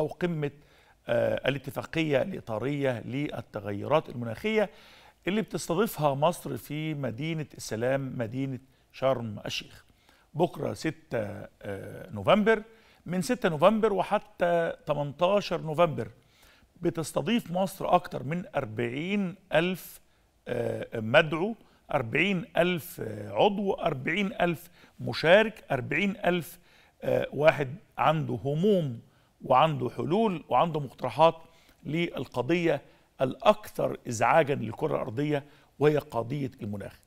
أو قمة آه، الاتفاقية الإطارية للتغيرات المناخية اللي بتستضيفها مصر في مدينة السلام مدينة شرم الشيخ بكرة 6 آه، نوفمبر من 6 نوفمبر وحتى 18 نوفمبر بتستضيف مصر أكثر من 40 ألف آه، مدعو 40 ألف عضو 40 ألف مشارك 40 ألف واحد عنده هموم وعنده حلول وعنده مقترحات للقضية الأكثر إزعاجا للكرة الأرضية وهي قضية المناخ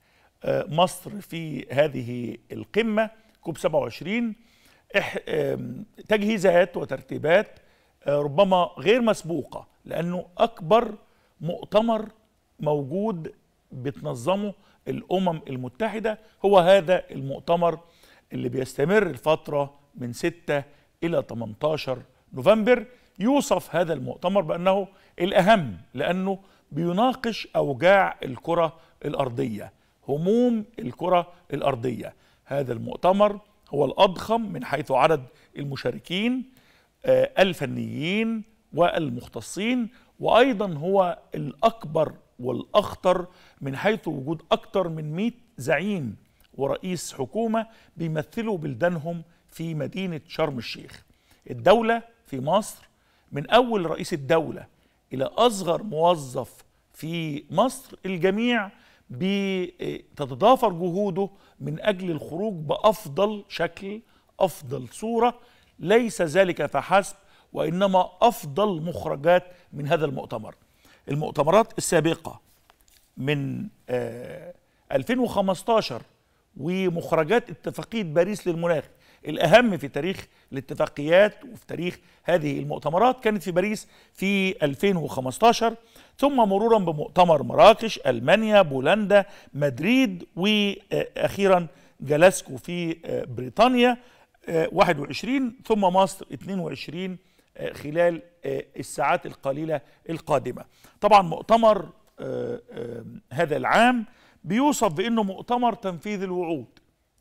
آه، مصر في هذه القمة كوب 27 تجهيزات وترتيبات آه، ربما غير مسبوقة لأنه أكبر مؤتمر موجود بتنظمه الأمم المتحدة هو هذا المؤتمر اللي بيستمر الفترة من 6 إلى 18 نوفمبر يوصف هذا المؤتمر بأنه الأهم لأنه بيناقش أوجاع الكرة الأرضية هموم الكرة الأرضية هذا المؤتمر هو الأضخم من حيث عدد المشاركين آه، الفنيين والمختصين وأيضا هو الأكبر والأخطر من حيث وجود أكثر من 100 زعيم ورئيس حكومة بيمثلوا بلدانهم في مدينة شرم الشيخ الدولة في مصر من أول رئيس الدولة إلى أصغر موظف في مصر الجميع بتتضافر آه، جهوده من أجل الخروج بأفضل شكل أفضل صورة ليس ذلك فحسب وإنما أفضل مخرجات من هذا المؤتمر المؤتمرات السابقة من 2015 آه، ومخرجات اتفاقية باريس للمناخ الأهم في تاريخ الاتفاقيات وفي تاريخ هذه المؤتمرات كانت في باريس في 2015 ثم مرورا بمؤتمر مراكش ألمانيا بولندا مدريد وأخيرا جلاسكو في آه، بريطانيا 21 آه، ثم مصر 22 آه، خلال الساعات القليلة القادمة طبعا مؤتمر هذا العام بيوصف بأنه مؤتمر تنفيذ الوعود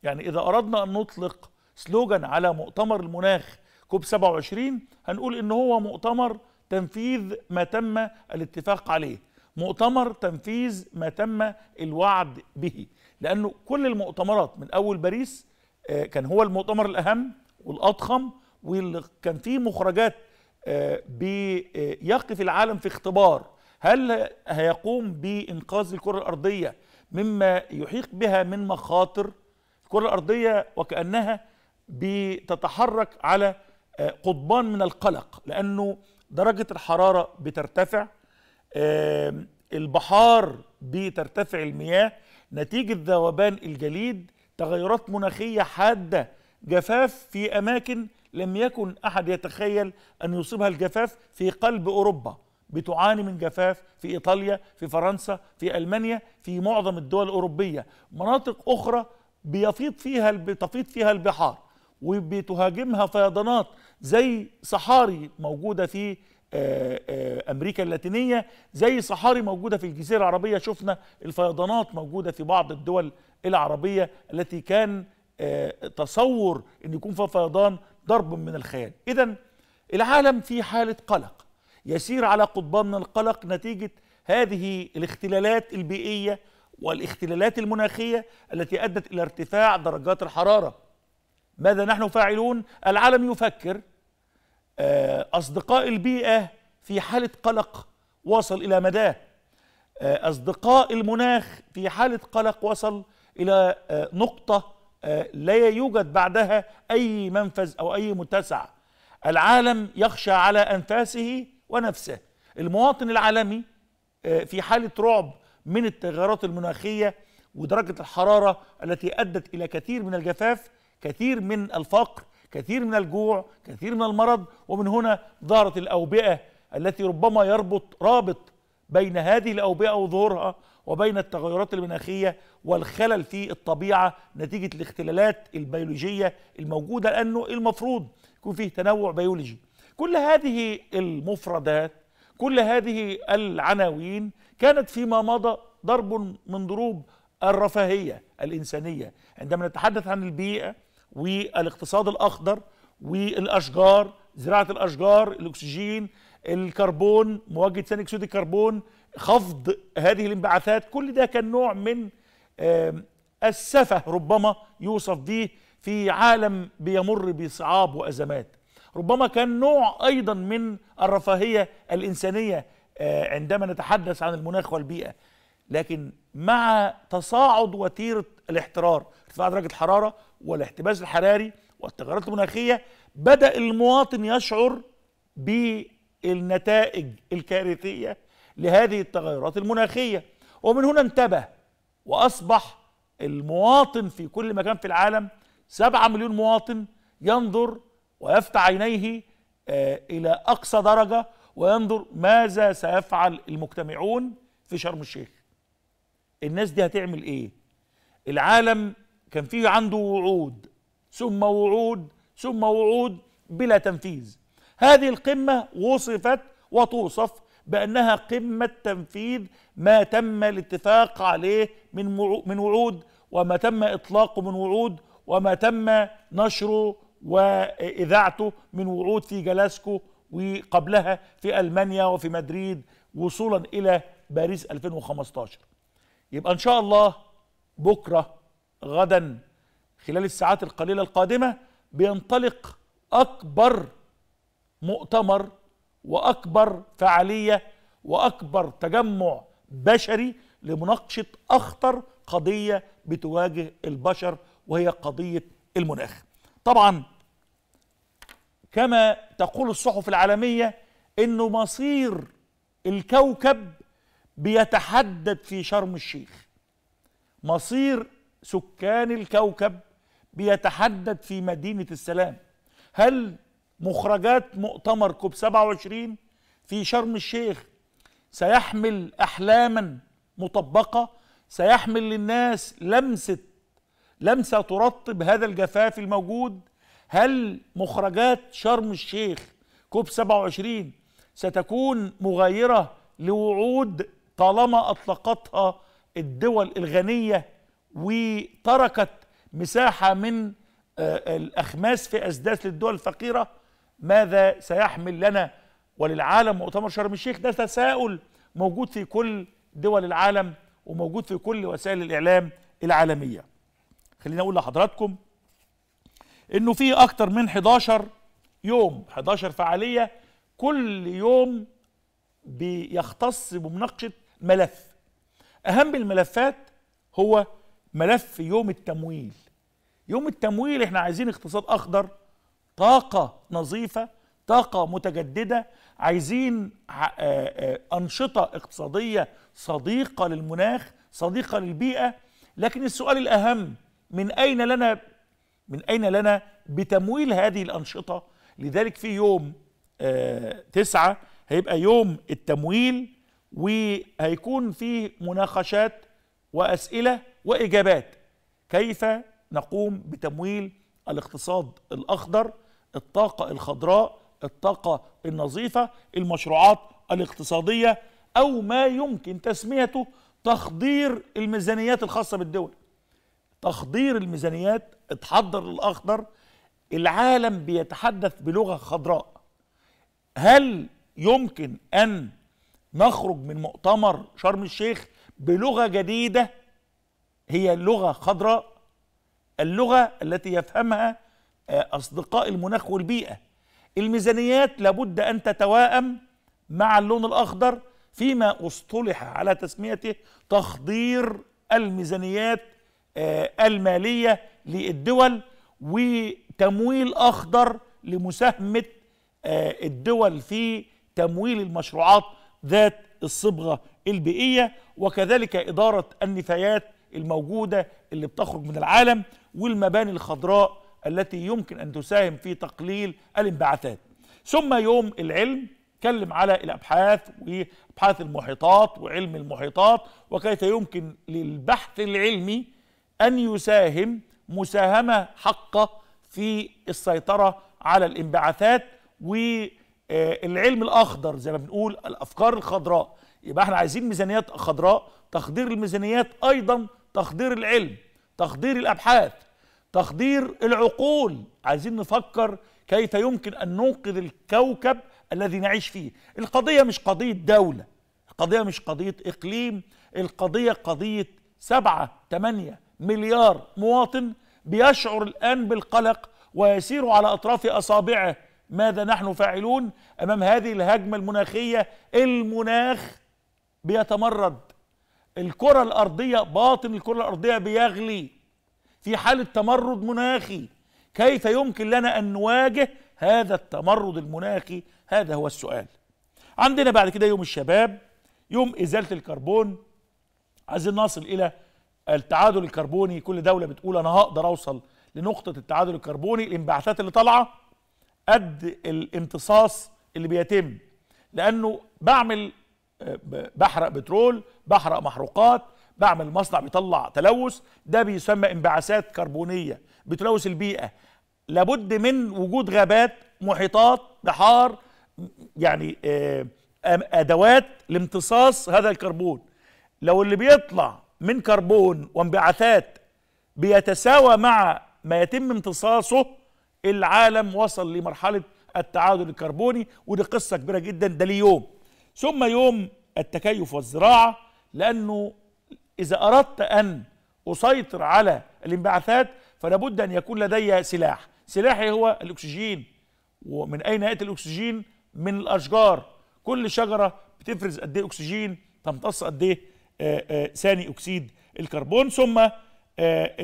يعني إذا أردنا أن نطلق سلوجان على مؤتمر المناخ كوب 27 هنقول ان هو مؤتمر تنفيذ ما تم الاتفاق عليه مؤتمر تنفيذ ما تم الوعد به لانه كل المؤتمرات من اول باريس آه، كان هو المؤتمر الاهم والاضخم واللي كان فيه مخرجات آه، بيقف العالم في اختبار هل هيقوم بانقاذ الكره الارضيه مما يحيق بها من مخاطر الكره الارضيه وكانها بتتحرك على آه، قضبان من القلق لانه درجه الحراره بترتفع البحار بترتفع المياه نتيجه ذوبان الجليد تغيرات مناخيه حاده جفاف في اماكن لم يكن احد يتخيل ان يصيبها الجفاف في قلب اوروبا بتعاني من جفاف في ايطاليا في فرنسا في المانيا في معظم الدول الاوروبيه مناطق اخرى بيفيض فيها بتفيض فيها البحار وبتهاجمها فيضانات زي صحاري موجودة في آه، آه، امريكا اللاتينيه زي صحاري موجوده في الجزيره العربيه شفنا الفيضانات موجوده في بعض الدول العربيه التي كان آه، تصور ان يكون فيها فيضان ضرب من الخيال اذا العالم في حاله قلق يسير على قضبان القلق نتيجه هذه الاختلالات البيئيه والاختلالات المناخيه التي ادت الى ارتفاع درجات الحراره ماذا نحن فاعلون العالم يفكر آه، أصدقاء البيئة في حالة قلق وصل إلى مداه أصدقاء المناخ في حالة قلق وصل إلى آه، نقطة آه، لا يوجد بعدها أي منفذ أو أي متسع العالم يخشى على أنفاسه ونفسه المواطن العالمي في حالة رعب من التغيرات المناخية ودرجة الحرارة التي أدت إلى كثير من الجفاف كثير من الفقر كثير من الجوع كثير من المرض ومن هنا ظهرت الأوبئة التي ربما يربط رابط بين هذه الأوبئة وظهورها وبين التغيرات المناخية والخلل في الطبيعة نتيجة الاختلالات البيولوجية الموجودة لأنه المفروض يكون فيه تنوع بيولوجي كل هذه المفردات كل هذه العناوين كانت فيما مضى ضرب من ضروب الرفاهية الإنسانية عندما نتحدث عن البيئة والاقتصاد الاخضر والاشجار زراعه الاشجار الاكسجين الكربون مواجهه ثاني اكسيد الكربون خفض هذه الانبعاثات كل ده كان نوع من السفه ربما يوصف به في عالم بيمر بصعاب وازمات ربما كان نوع ايضا من الرفاهيه الانسانيه آه، عندما نتحدث عن المناخ والبيئه لكن مع تصاعد وتيره الاحترار ارتفاع درجه الحراره والاحتباس الحراري والتغيرات المناخية بدأ المواطن يشعر بالنتائج الكارثية لهذه التغيرات المناخية ومن هنا انتبه وأصبح المواطن في كل مكان في العالم سبعة مليون مواطن ينظر ويفتح عينيه آه، إلى أقصى درجة وينظر ماذا سيفعل المجتمعون في شرم الشيخ الناس دي هتعمل إيه العالم كان في عنده وعود ثم وعود ثم وعود بلا تنفيذ هذه القمة وصفت وتوصف بأنها قمة تنفيذ ما تم الاتفاق عليه من من وعود وما تم إطلاقه من وعود وما تم نشره وإذاعته من وعود في جلاسكو وقبلها في ألمانيا وفي مدريد وصولا إلى باريس 2015 يبقى إن شاء الله بكرة غدا خلال الساعات القليلة القادمة بينطلق أكبر مؤتمر وأكبر فعالية وأكبر تجمع بشري لمناقشة أخطر قضية بتواجه البشر وهي قضية المناخ طبعا كما تقول الصحف العالمية أنه مصير الكوكب بيتحدد في شرم الشيخ مصير سكان الكوكب بيتحدد في مدينة السلام هل مخرجات مؤتمر كوب 27 في شرم الشيخ سيحمل أحلاما مطبقة سيحمل للناس لمسة لمسة ترطب هذا الجفاف الموجود هل مخرجات شرم الشيخ كوب 27 ستكون مغايرة لوعود طالما أطلقتها الدول الغنية وتركت مساحة من آه، الأخماس في أسداس للدول الفقيرة ماذا سيحمل لنا وللعالم مؤتمر شرم الشيخ ده تساؤل موجود في كل دول العالم وموجود في كل وسائل الإعلام العالمية خليني أقول لحضراتكم إنه في أكتر من 11 يوم 11 فعالية كل يوم بيختص بمناقشة ملف أهم الملفات هو ملف يوم التمويل يوم التمويل احنا عايزين اقتصاد اخضر طاقه نظيفه طاقه متجدده عايزين آه، آه، انشطه اقتصاديه صديقه للمناخ صديقه للبيئه لكن السؤال الاهم من اين لنا من اين لنا بتمويل هذه الانشطه لذلك في يوم آه، تسعة هيبقى يوم التمويل وهيكون فيه مناقشات واسئله واجابات كيف نقوم بتمويل الاقتصاد الاخضر الطاقه الخضراء الطاقه النظيفه المشروعات الاقتصاديه او ما يمكن تسميته تخضير الميزانيات الخاصه بالدول تخضير الميزانيات اتحضر الاخضر العالم بيتحدث بلغه خضراء هل يمكن ان نخرج من مؤتمر شرم الشيخ بلغه جديده هي لغة خضراء اللغة التي يفهمها آه، أصدقاء المناخ والبيئة الميزانيات لابد أن تتواءم مع اللون الأخضر فيما اصطلح على تسميته تخضير الميزانيات آه، المالية للدول وتمويل أخضر لمساهمة آه، الدول في تمويل المشروعات ذات الصبغة البيئية وكذلك إدارة النفايات الموجودة اللي بتخرج من العالم والمباني الخضراء التي يمكن أن تساهم في تقليل الانبعاثات ثم يوم العلم تكلم على الأبحاث وأبحاث المحيطات وعلم المحيطات وكيف يمكن للبحث العلمي أن يساهم مساهمة حقة في السيطرة على الانبعاثات والعلم الأخضر زي ما بنقول الأفكار الخضراء يبقى احنا عايزين ميزانيات خضراء تخدير الميزانيات أيضا تخدير العلم تخدير الابحاث تخدير العقول عايزين نفكر كيف يمكن ان ننقذ الكوكب الذي نعيش فيه القضيه مش قضيه دوله القضيه مش قضيه اقليم القضيه قضيه سبعة ثمانية مليار مواطن بيشعر الآن بالقلق ويسير على أطراف أصابعه ماذا نحن فاعلون أمام هذه الهجمة المناخية المناخ بيتمرد الكرة الأرضية باطن الكرة الأرضية بيغلي في حالة تمرد مناخي كيف يمكن لنا أن نواجه هذا التمرد المناخي هذا هو السؤال عندنا بعد كده يوم الشباب يوم إزالة الكربون عايزين نصل إلى التعادل الكربوني كل دولة بتقول أنا هقدر أوصل لنقطة التعادل الكربوني الانبعاثات اللي طالعة قد الامتصاص اللي بيتم لأنه بعمل آه، بحرق بترول بحرق محروقات بعمل مصنع بيطلع تلوث ده بيسمى انبعاثات كربونيه بتلوث البيئه لابد من وجود غابات محيطات بحار يعني آه، ادوات لامتصاص هذا الكربون لو اللي بيطلع من كربون وانبعاثات بيتساوى مع ما يتم امتصاصه العالم وصل لمرحله التعادل الكربوني ودي قصه كبيره جدا ده ليوم ثم يوم التكيف والزراعه لأنه إذا أردت أن أسيطر على الانبعاثات فلابد أن يكون لدي سلاح سلاحي هو الأكسجين ومن أين يأتي الأكسجين؟ من الأشجار كل شجرة بتفرز قد إيه أكسجين تمتص قد إيه آه، آه، ثاني أكسيد الكربون ثم آه،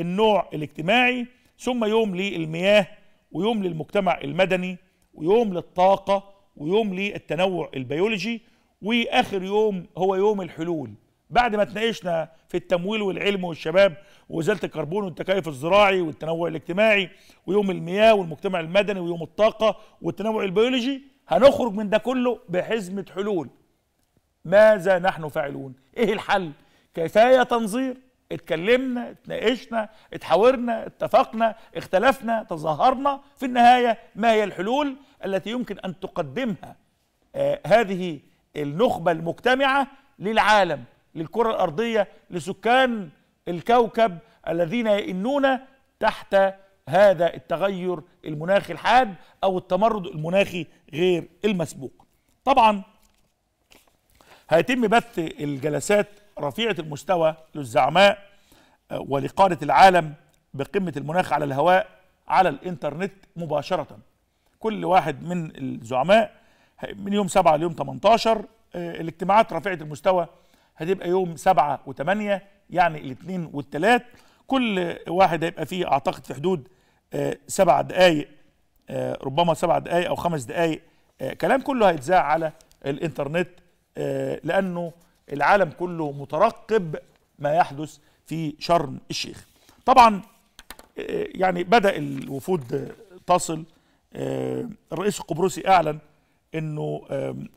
النوع الاجتماعي ثم يوم للمياه ويوم للمجتمع المدني ويوم للطاقة ويوم للتنوع البيولوجي واخر يوم هو يوم الحلول بعد ما تناقشنا في التمويل والعلم والشباب وزاره الكربون والتكيف الزراعي والتنوع الاجتماعي ويوم المياه والمجتمع المدني ويوم الطاقه والتنوع البيولوجي هنخرج من ده كله بحزمه حلول ماذا نحن فاعلون ايه الحل كفايه تنظير اتكلمنا اتناقشنا اتحاورنا اتفقنا اختلفنا تظاهرنا في النهايه ما هي الحلول التي يمكن ان تقدمها آه هذه النخبه المجتمعه للعالم للكرة الأرضية لسكان الكوكب الذين يئنون تحت هذا التغير المناخي الحاد أو التمرد المناخي غير المسبوق طبعا هيتم بث الجلسات رفيعة المستوى للزعماء آه، ولقادة العالم بقمة المناخ على الهواء على الانترنت مباشرة كل واحد من الزعماء من يوم 7 ليوم 18 آه، الاجتماعات رفيعة المستوى هتبقى يوم سبعة وثمانية يعني الاثنين والثلاث كل واحد هيبقى فيه اعتقد في حدود آه، سبع دقايق آه، ربما سبع دقايق او خمس دقايق آه، كلام كله هيتذاع على الانترنت لانه العالم كله مترقب ما يحدث في شرم الشيخ طبعا يعني بدا الوفود تصل الرئيس القبرصي اعلن انه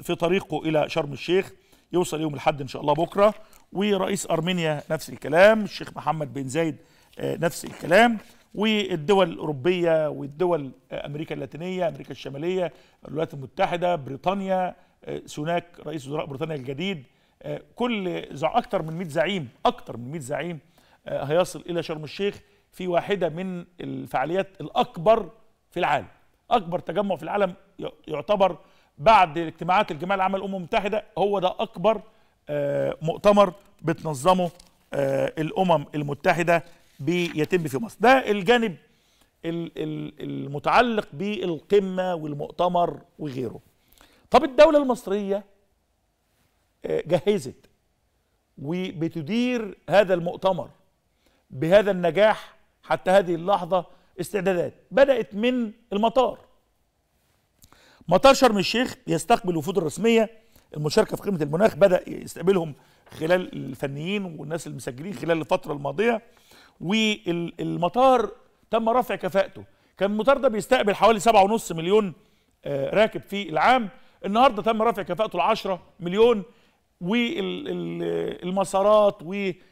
في طريقه الى شرم الشيخ يوصل يوم الاحد ان شاء الله بكره ورئيس ارمينيا نفس الكلام الشيخ محمد بن زايد آه، نفس الكلام والدول الاوروبيه والدول آه، امريكا اللاتينيه امريكا الشماليه الولايات المتحده بريطانيا آه، سوناك رئيس وزراء بريطانيا الجديد كل اكثر من 100 زعيم اكثر من 100 زعيم هيصل الى شرم الشيخ في واحده من الفعاليات الاكبر في العالم اكبر تجمع في العالم يعتبر بعد اجتماعات الجمعيه العامه للامم المتحده هو ده اكبر آه، مؤتمر بتنظمه آه، الامم المتحده بيتم في مصر ده الجانب المتعلق بالقمه والمؤتمر وغيره طب الدوله المصريه آه، جهزت وبتدير هذا المؤتمر بهذا النجاح حتى هذه اللحظه استعدادات بدات من المطار مطار شرم الشيخ بيستقبل الوفود الرسميه المشاركه في قمه المناخ بدا يستقبلهم خلال الفنيين والناس المسجلين خلال الفتره الماضيه والمطار تم رفع كفاءته كان المطار ده بيستقبل حوالي 7.5 مليون آه، راكب في العام النهارده تم رفع كفاءته ل 10 مليون والمسارات وبنايات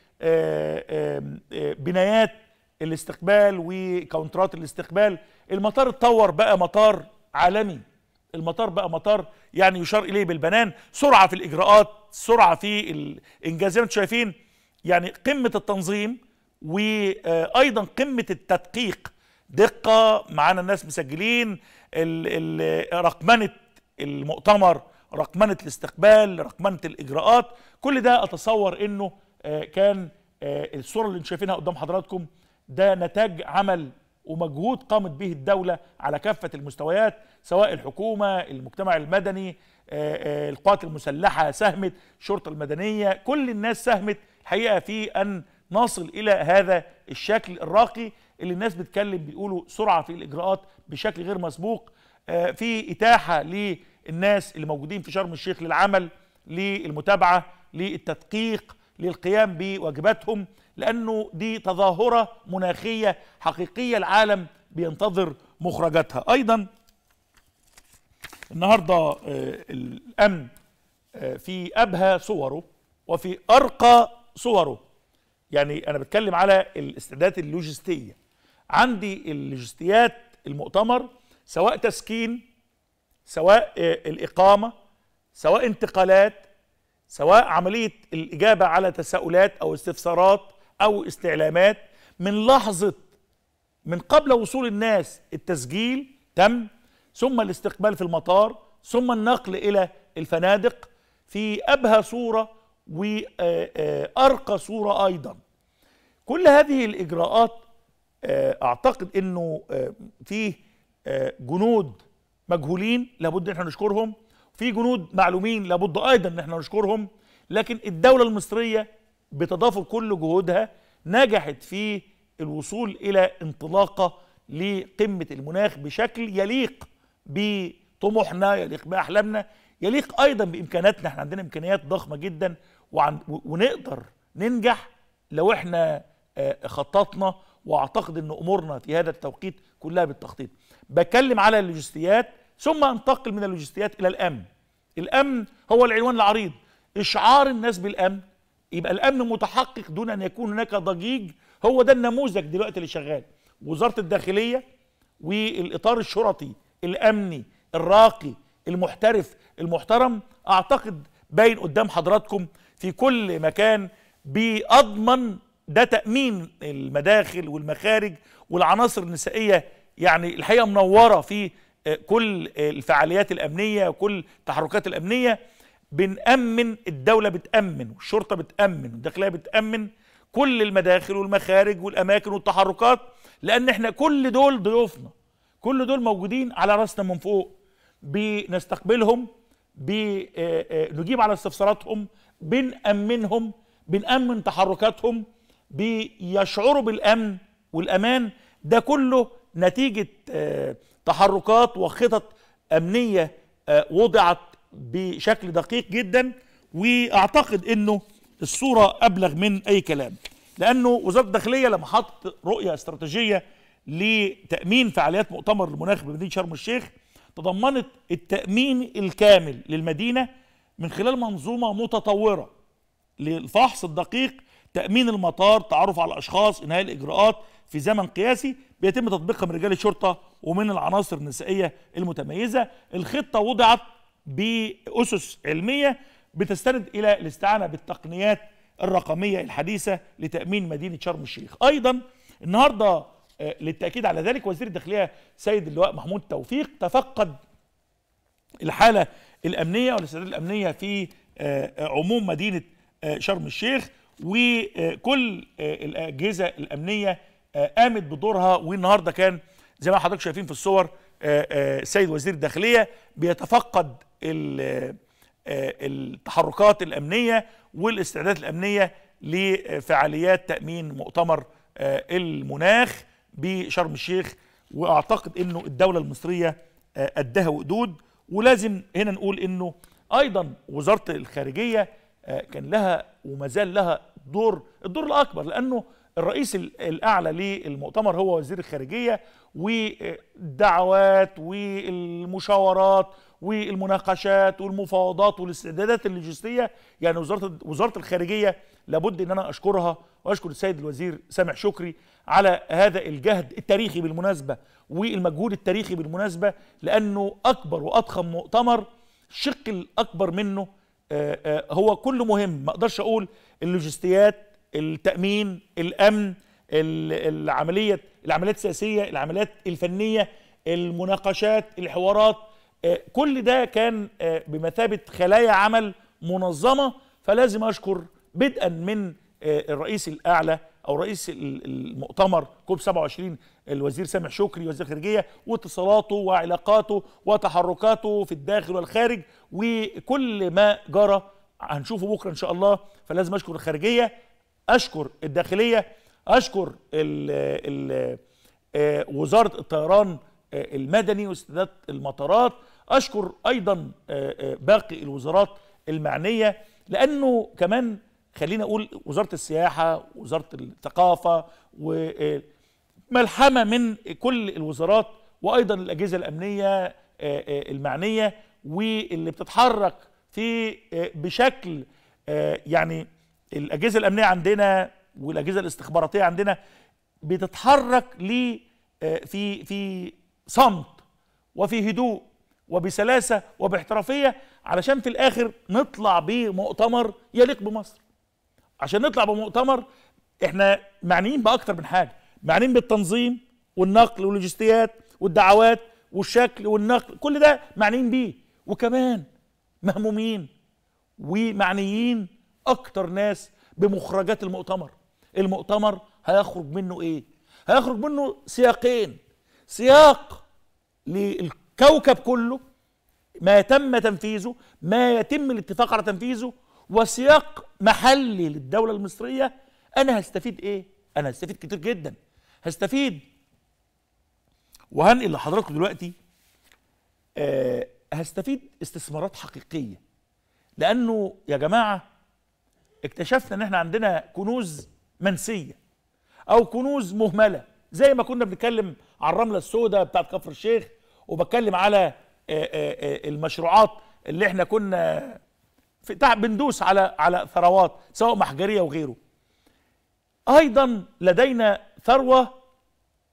آه، آه، الاستقبال وكونترات الاستقبال المطار اتطور بقى مطار عالمي المطار بقى مطار يعني يشار اليه بالبنان سرعه في الاجراءات سرعه في الانجاز زي ما انتم شايفين يعني قمه التنظيم وايضا آه، قمه التدقيق دقه معانا الناس مسجلين ال ال رقمنه المؤتمر رقمنه الاستقبال رقمنه الاجراءات كل ده اتصور انه آه، كان آه، الصوره اللي انتم شايفينها قدام حضراتكم ده نتاج عمل ومجهود قامت به الدولة على كافة المستويات سواء الحكومة المجتمع المدني آه، آه، القوات المسلحة ساهمت الشرطة المدنية كل الناس ساهمت الحقيقة في أن نصل إلى هذا الشكل الراقي اللي الناس بتكلم بيقولوا سرعة في الإجراءات بشكل غير مسبوق آه، في إتاحة للناس اللي موجودين في شرم الشيخ للعمل للمتابعة للتدقيق للقيام بواجباتهم لأنه دي تظاهرة مناخية حقيقية العالم بينتظر مخرجاتها أيضا النهاردة آه، الأمن آه، في أبهى صوره وفي أرقى صوره يعني أنا بتكلم على الاستعدادات اللوجستية عندي اللوجستيات المؤتمر سواء تسكين سواء آه، الإقامة سواء انتقالات سواء عملية الإجابة على تساؤلات أو استفسارات أو استعلامات من لحظة من قبل وصول الناس التسجيل تم ثم الاستقبال في المطار ثم النقل إلى الفنادق في أبهى صورة وأرقى صورة أيضا كل هذه الإجراءات أعتقد أنه فيه جنود مجهولين لابد ان احنا نشكرهم في جنود معلومين لابد ايضا ان احنا نشكرهم لكن الدوله المصريه بتضافر كل جهودها نجحت في الوصول إلى انطلاقة لقمة المناخ بشكل يليق بطموحنا يليق بأحلامنا يليق أيضا بإمكاناتنا احنا عندنا إمكانيات ضخمة جدا وعن ونقدر ننجح لو احنا آه، خططنا واعتقد ان امورنا في هذا التوقيت كلها بالتخطيط بتكلم على اللوجستيات ثم انتقل من اللوجستيات الى الامن الامن هو العنوان العريض اشعار الناس بالامن يبقى الامن متحقق دون ان يكون هناك ضجيج هو ده النموذج دلوقتي اللي شغال وزاره الداخليه والاطار الشرطي الامني الراقي المحترف المحترم اعتقد باين قدام حضراتكم في كل مكان بيضمن ده تامين المداخل والمخارج والعناصر النسائيه يعني الحقيقه منوره في آه، كل آه، الفعاليات الامنيه وكل التحركات الامنيه بنأمن الدولة بتأمن والشرطة بتأمن والداخلية بتأمن كل المداخل والمخارج والأماكن والتحركات لأن احنا كل دول ضيوفنا كل دول موجودين على راسنا من فوق بنستقبلهم بنجيب آه، آه، على استفساراتهم بنأمنهم بنأمن تحركاتهم بيشعروا بالأمن والأمان ده كله نتيجة آه، تحركات وخطط أمنية وضعت بشكل دقيق جدا واعتقد انه الصوره ابلغ من اي كلام لانه وزاره الداخليه لما حط رؤيه استراتيجيه لتامين فعاليات مؤتمر المناخ بمدينه شرم الشيخ تضمنت التامين الكامل للمدينه من خلال منظومه متطوره للفحص الدقيق تامين المطار تعرف على الاشخاص انهاء الاجراءات في زمن قياسي بيتم تطبيقها من رجال الشرطه ومن العناصر النسائيه المتميزه الخطه وضعت بأسس علمية بتستند إلى الاستعانة بالتقنيات الرقمية الحديثة لتأمين مدينة شرم الشيخ أيضا النهاردة آه، للتأكيد على ذلك وزير الداخلية سيد اللواء محمود توفيق تفقد الحالة الأمنية والاستعداد الأمنية في آه، آه، عموم مدينة شرم الشيخ وكل الأجهزة الأمنية قامت بدورها والنهاردة كان زي ما حضرتك شايفين في الصور السيد وزير الداخلية بيتفقد آه، التحركات الامنيه والاستعدادات الامنيه لفعاليات تامين مؤتمر آه، المناخ بشرم الشيخ واعتقد انه الدوله المصريه آه، قدها وقدود ولازم هنا نقول انه ايضا وزاره الخارجيه كان لها وما زال لها دور الدور الاكبر لانه الرئيس الاعلى للمؤتمر هو وزير الخارجيه والدعوات والمشاورات والمناقشات والمفاوضات والاستعدادات اللوجستيه يعني وزاره وزاره الخارجيه لابد ان انا اشكرها واشكر السيد الوزير سامح شكري على هذا الجهد التاريخي بالمناسبه والمجهود التاريخي بالمناسبه لانه اكبر واضخم مؤتمر الشق الاكبر منه آه، آه، هو كله مهم ما اقدرش اقول اللوجستيات التامين الامن العمليه العمليات السياسيه العمليات الفنيه المناقشات الحوارات آه، كل ده كان آه، بمثابة خلايا عمل منظمة فلازم أشكر بدءا من آه، الرئيس الأعلى أو رئيس المؤتمر كوب 27 الوزير سامح شكري وزير الخارجية واتصالاته وعلاقاته وتحركاته في الداخل والخارج وكل ما جرى هنشوفه بكرة إن شاء الله فلازم أشكر الخارجية أشكر الداخلية أشكر الـ الـ وزارة الطيران المدني واستداد المطارات أشكر أيضا آه، آه، باقي الوزارات المعنية لأنه كمان خلينا أقول وزارة السياحة وزارة الثقافة وملحمة من كل الوزارات وأيضا الأجهزة الأمنية آه، المعنية واللي بتتحرك في بشكل يعني الأجهزة الأمنية عندنا والأجهزة الاستخباراتية عندنا بتتحرك ل في في صمت وفي هدوء وبسلاسة وباحترافية علشان في الآخر نطلع بمؤتمر يليق بمصر عشان نطلع بمؤتمر احنا معنيين بأكتر من حاجة معنيين بالتنظيم والنقل واللوجستيات والدعوات والشكل والنقل كل ده معنيين بيه وكمان مهمومين ومعنيين أكتر ناس بمخرجات المؤتمر المؤتمر هيخرج منه إيه؟ هيخرج منه سياقين سياق للكوكب كله ما تم تنفيذه ما يتم الاتفاق على تنفيذه وسياق محلي للدولة المصرية أنا هستفيد إيه؟ أنا هستفيد كتير جدا هستفيد وهنقل لحضراتكم دلوقتي أه هستفيد استثمارات حقيقية لأنه يا جماعة اكتشفنا إن إحنا عندنا كنوز منسية أو كنوز مهملة زي ما كنا بنتكلم على الرمله السوداء بتاعت كفر الشيخ وبتكلم على آه، آه، آه، المشروعات اللي احنا كنا في بندوس على على ثروات سواء محجريه وغيره ايضا لدينا ثروه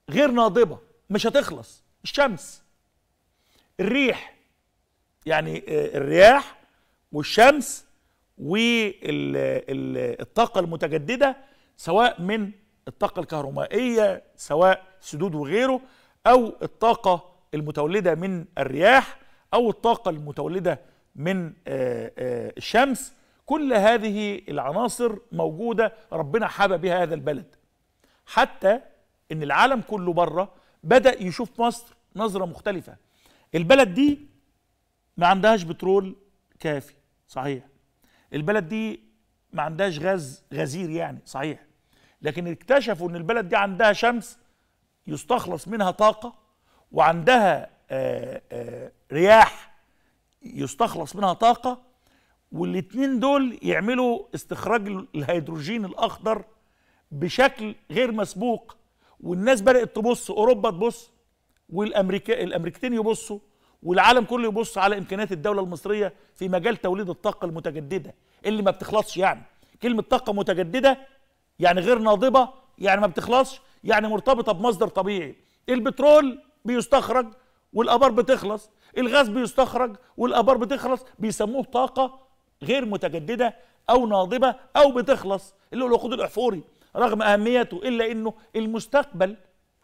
غير ناضبه مش هتخلص الشمس الريح يعني الرياح والشمس والطاقه المتجدده سواء من الطاقة الكهرومائية سواء سدود وغيره أو الطاقة المتولدة من الرياح أو الطاقة المتولدة من آه، آه، الشمس كل هذه العناصر موجودة ربنا حابة بها هذا البلد حتى ان العالم كله بره بدأ يشوف مصر نظرة مختلفة البلد دي ما عندهاش بترول كافي صحيح البلد دي ما عندهاش غاز غزير يعني صحيح لكن اكتشفوا ان البلد دي عندها شمس يستخلص منها طاقة وعندها آآ آه، آآ آه، رياح يستخلص منها طاقة والاتنين دول يعملوا استخراج الهيدروجين الأخضر بشكل غير مسبوق والناس بدأت تبص أوروبا تبص والأمريكا الأمريكتين يبصوا والعالم كله يبص على إمكانيات الدولة المصرية في مجال توليد الطاقة المتجددة اللي ما بتخلصش يعني كلمة طاقة متجددة يعني غير ناضبه يعني ما بتخلصش يعني مرتبطه بمصدر طبيعي البترول بيستخرج والابار بتخلص الغاز بيستخرج والابار بتخلص بيسموه طاقه غير متجدده او ناضبه او بتخلص اللي هو الوقود الاحفوري رغم اهميته الا انه المستقبل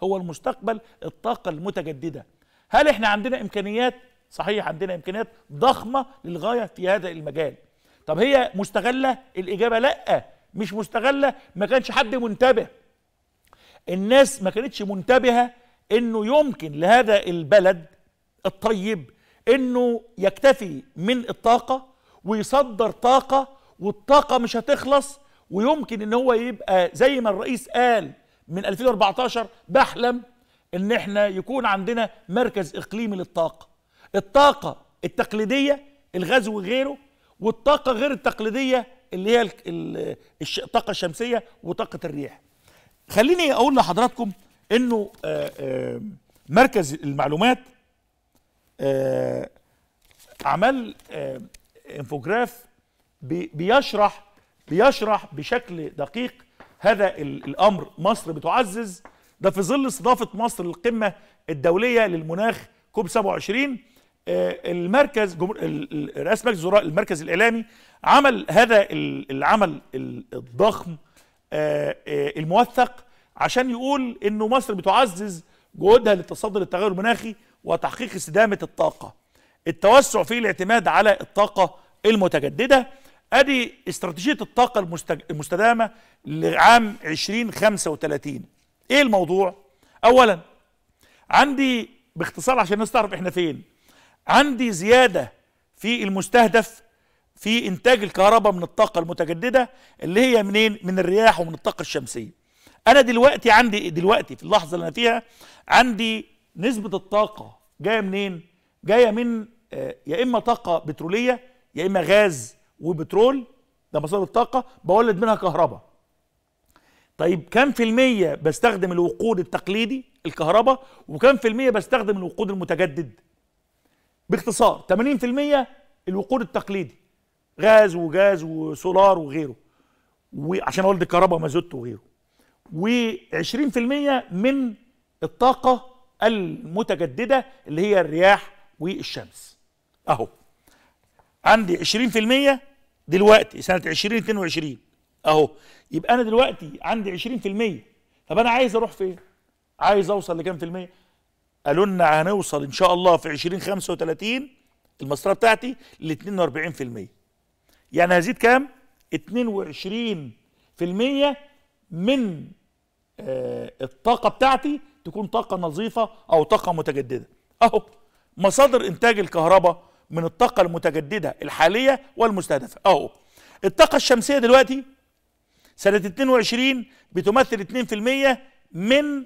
هو المستقبل الطاقه المتجدده هل احنا عندنا امكانيات صحيح عندنا امكانيات ضخمه للغايه في هذا المجال طب هي مستغله الاجابه لا مش مستغله ما كانش حد منتبه الناس ما كانتش منتبهه انه يمكن لهذا البلد الطيب انه يكتفي من الطاقه ويصدر طاقه والطاقه مش هتخلص ويمكن ان هو يبقى زي ما الرئيس قال من 2014 بحلم ان احنا يكون عندنا مركز اقليمي للطاقه الطاقه التقليديه الغاز وغيره والطاقه غير التقليديه اللي هي الطاقه الشمسيه وطاقه الرياح خليني اقول لحضراتكم انه آه، آه، مركز المعلومات آه، عمل انفوجراف بيشرح بيشرح بشكل دقيق هذا الامر مصر بتعزز ده في ظل استضافه مصر للقمه الدوليه للمناخ كوب 27 آه، المركز رئاسه مجلس الوزراء المركز الاعلامي عمل هذا العمل الضخم آه، آه، الموثق عشان يقول انه مصر بتعزز جهودها للتصدي للتغير المناخي وتحقيق استدامه الطاقه التوسع في الاعتماد على الطاقه المتجدده ادي استراتيجيه الطاقه المستدامه لعام 2035 ايه الموضوع اولا عندي باختصار عشان الناس تعرف احنا فين عندي زيادة في المستهدف في إنتاج الكهرباء من الطاقة المتجددة اللي هي منين؟ من الرياح ومن الطاقة الشمسية أنا دلوقتي عندي دلوقتي في اللحظة اللي أنا فيها عندي نسبة الطاقة جاية منين؟ جاية من آه، يا إما طاقة بترولية يا إما غاز وبترول ده مصادر الطاقة بولد منها كهرباء طيب كم في المية بستخدم الوقود التقليدي الكهرباء وكم في المية بستخدم الوقود المتجدد باختصار 80% الوقود التقليدي غاز وجاز وسولار وغيره وعشان اقول الكهرباء مازوت وغيره و20% من الطاقه المتجدده اللي هي الرياح والشمس اهو عندي 20% دلوقتي سنه 2022 اهو يبقى انا دلوقتي عندي 20% طب انا عايز اروح فين عايز اوصل لكام في الميه قالوا لنا هنوصل ان شاء الله في 2035 المسطره بتاعتي ل 42% يعني هزيد كام 22% من آه، الطاقه بتاعتي تكون طاقه نظيفه او طاقه متجدده اهو مصادر انتاج الكهرباء من الطاقه المتجدده الحاليه والمستهدفه اهو الطاقه الشمسيه دلوقتي سنه 22 بتمثل 2% من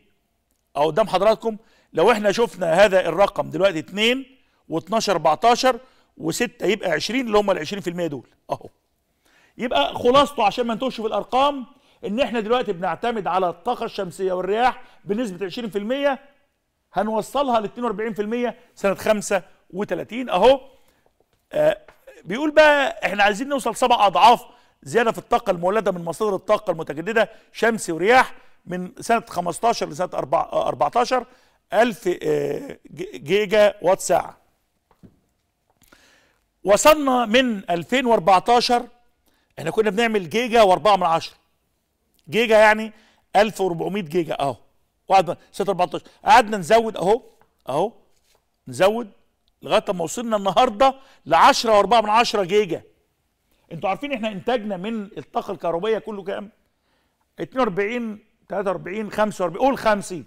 او قدام حضراتكم لو احنا شفنا هذا الرقم دلوقتي 2 و12 14 و6 يبقى 20 اللي هم ال 20% دول اهو يبقى خلاصته عشان ما نتوهش في الارقام ان احنا دلوقتي بنعتمد على الطاقه الشمسيه والرياح بنسبه 20% هنوصلها ل 42% سنه 35 اهو آه بيقول بقى احنا عايزين نوصل سبع اضعاف زياده في الطاقه المولده من مصادر الطاقه المتجدده شمس ورياح من سنه 15 لسنه 14 1000 آه، جيجا وات ساعه وصلنا من 2014 احنا كنا بنعمل جيجا و4 من 10 جيجا يعني 1400 جيجا اهو وقعدنا سنه 14 قعدنا نزود اهو اهو نزود لغايه ما وصلنا النهارده ل 10 و4 من عشرة جيجا انتوا عارفين احنا انتاجنا من الطاقه الكهربائيه كله كام 42 43 45 قول 50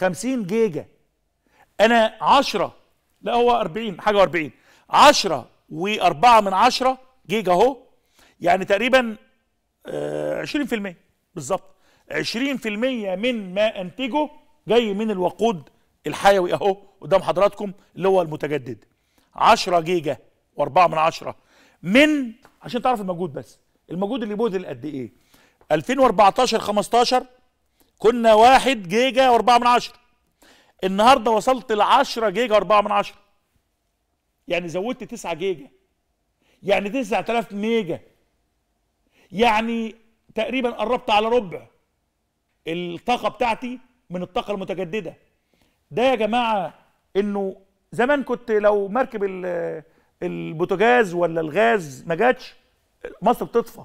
50 جيجا انا 10 لا هو 40 حاجه 40 10 و4 من 10 جيجا اهو يعني تقريبا 20% آه، بالظبط 20% من ما انتجه جاي من الوقود الحيوي اهو قدام حضراتكم اللي هو المتجدد 10 جيجا و4 من 10 من عشان تعرف المجهود بس المجهود اللي بذل قد ايه 2014 15 كنا واحد جيجا و4 من عشر النهارده وصلت ل 10 جيجا و4 من عشر يعني زودت 9 جيجا يعني 9000 ميجا يعني تقريبا قربت على ربع الطاقه بتاعتي من الطاقه المتجدده ده يا جماعه انه زمان كنت لو مركب البوتاجاز ولا الغاز ما جاتش مصر بتطفى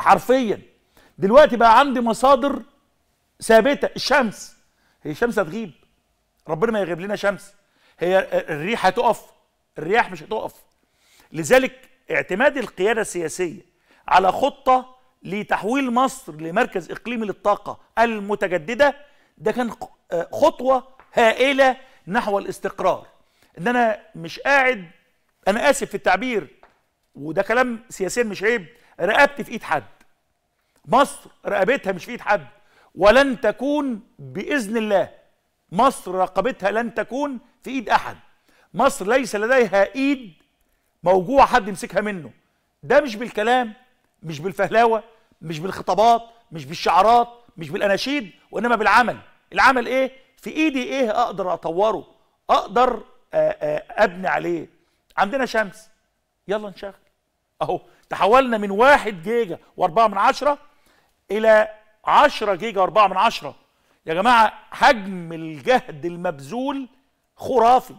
حرفيا دلوقتي بقى عندي مصادر ثابته الشمس هي الشمس هتغيب ربنا ما يغيب لنا شمس هي الريح هتقف الرياح مش هتقف لذلك اعتماد القياده السياسيه على خطه لتحويل مصر لمركز اقليمي للطاقه المتجدده ده كان آه، خطوه هائله نحو الاستقرار ان انا مش قاعد انا اسف في التعبير وده كلام سياسيا مش عيب رقبتي في ايد حد مصر رقبتها مش في ايد حد ولن تكون باذن الله مصر رقبتها لن تكون في ايد احد مصر ليس لديها ايد موجوعه حد يمسكها منه ده مش بالكلام مش بالفهلاوه مش بالخطابات مش بالشعارات مش بالاناشيد وانما بالعمل العمل ايه في ايدي ايه اقدر اطوره اقدر ابني عليه عندنا شمس يلا نشغل اهو تحولنا من 1 جيجا و4 من عشرة الى 10 جيجا و4 من عشرة يا جماعه حجم الجهد المبذول خرافي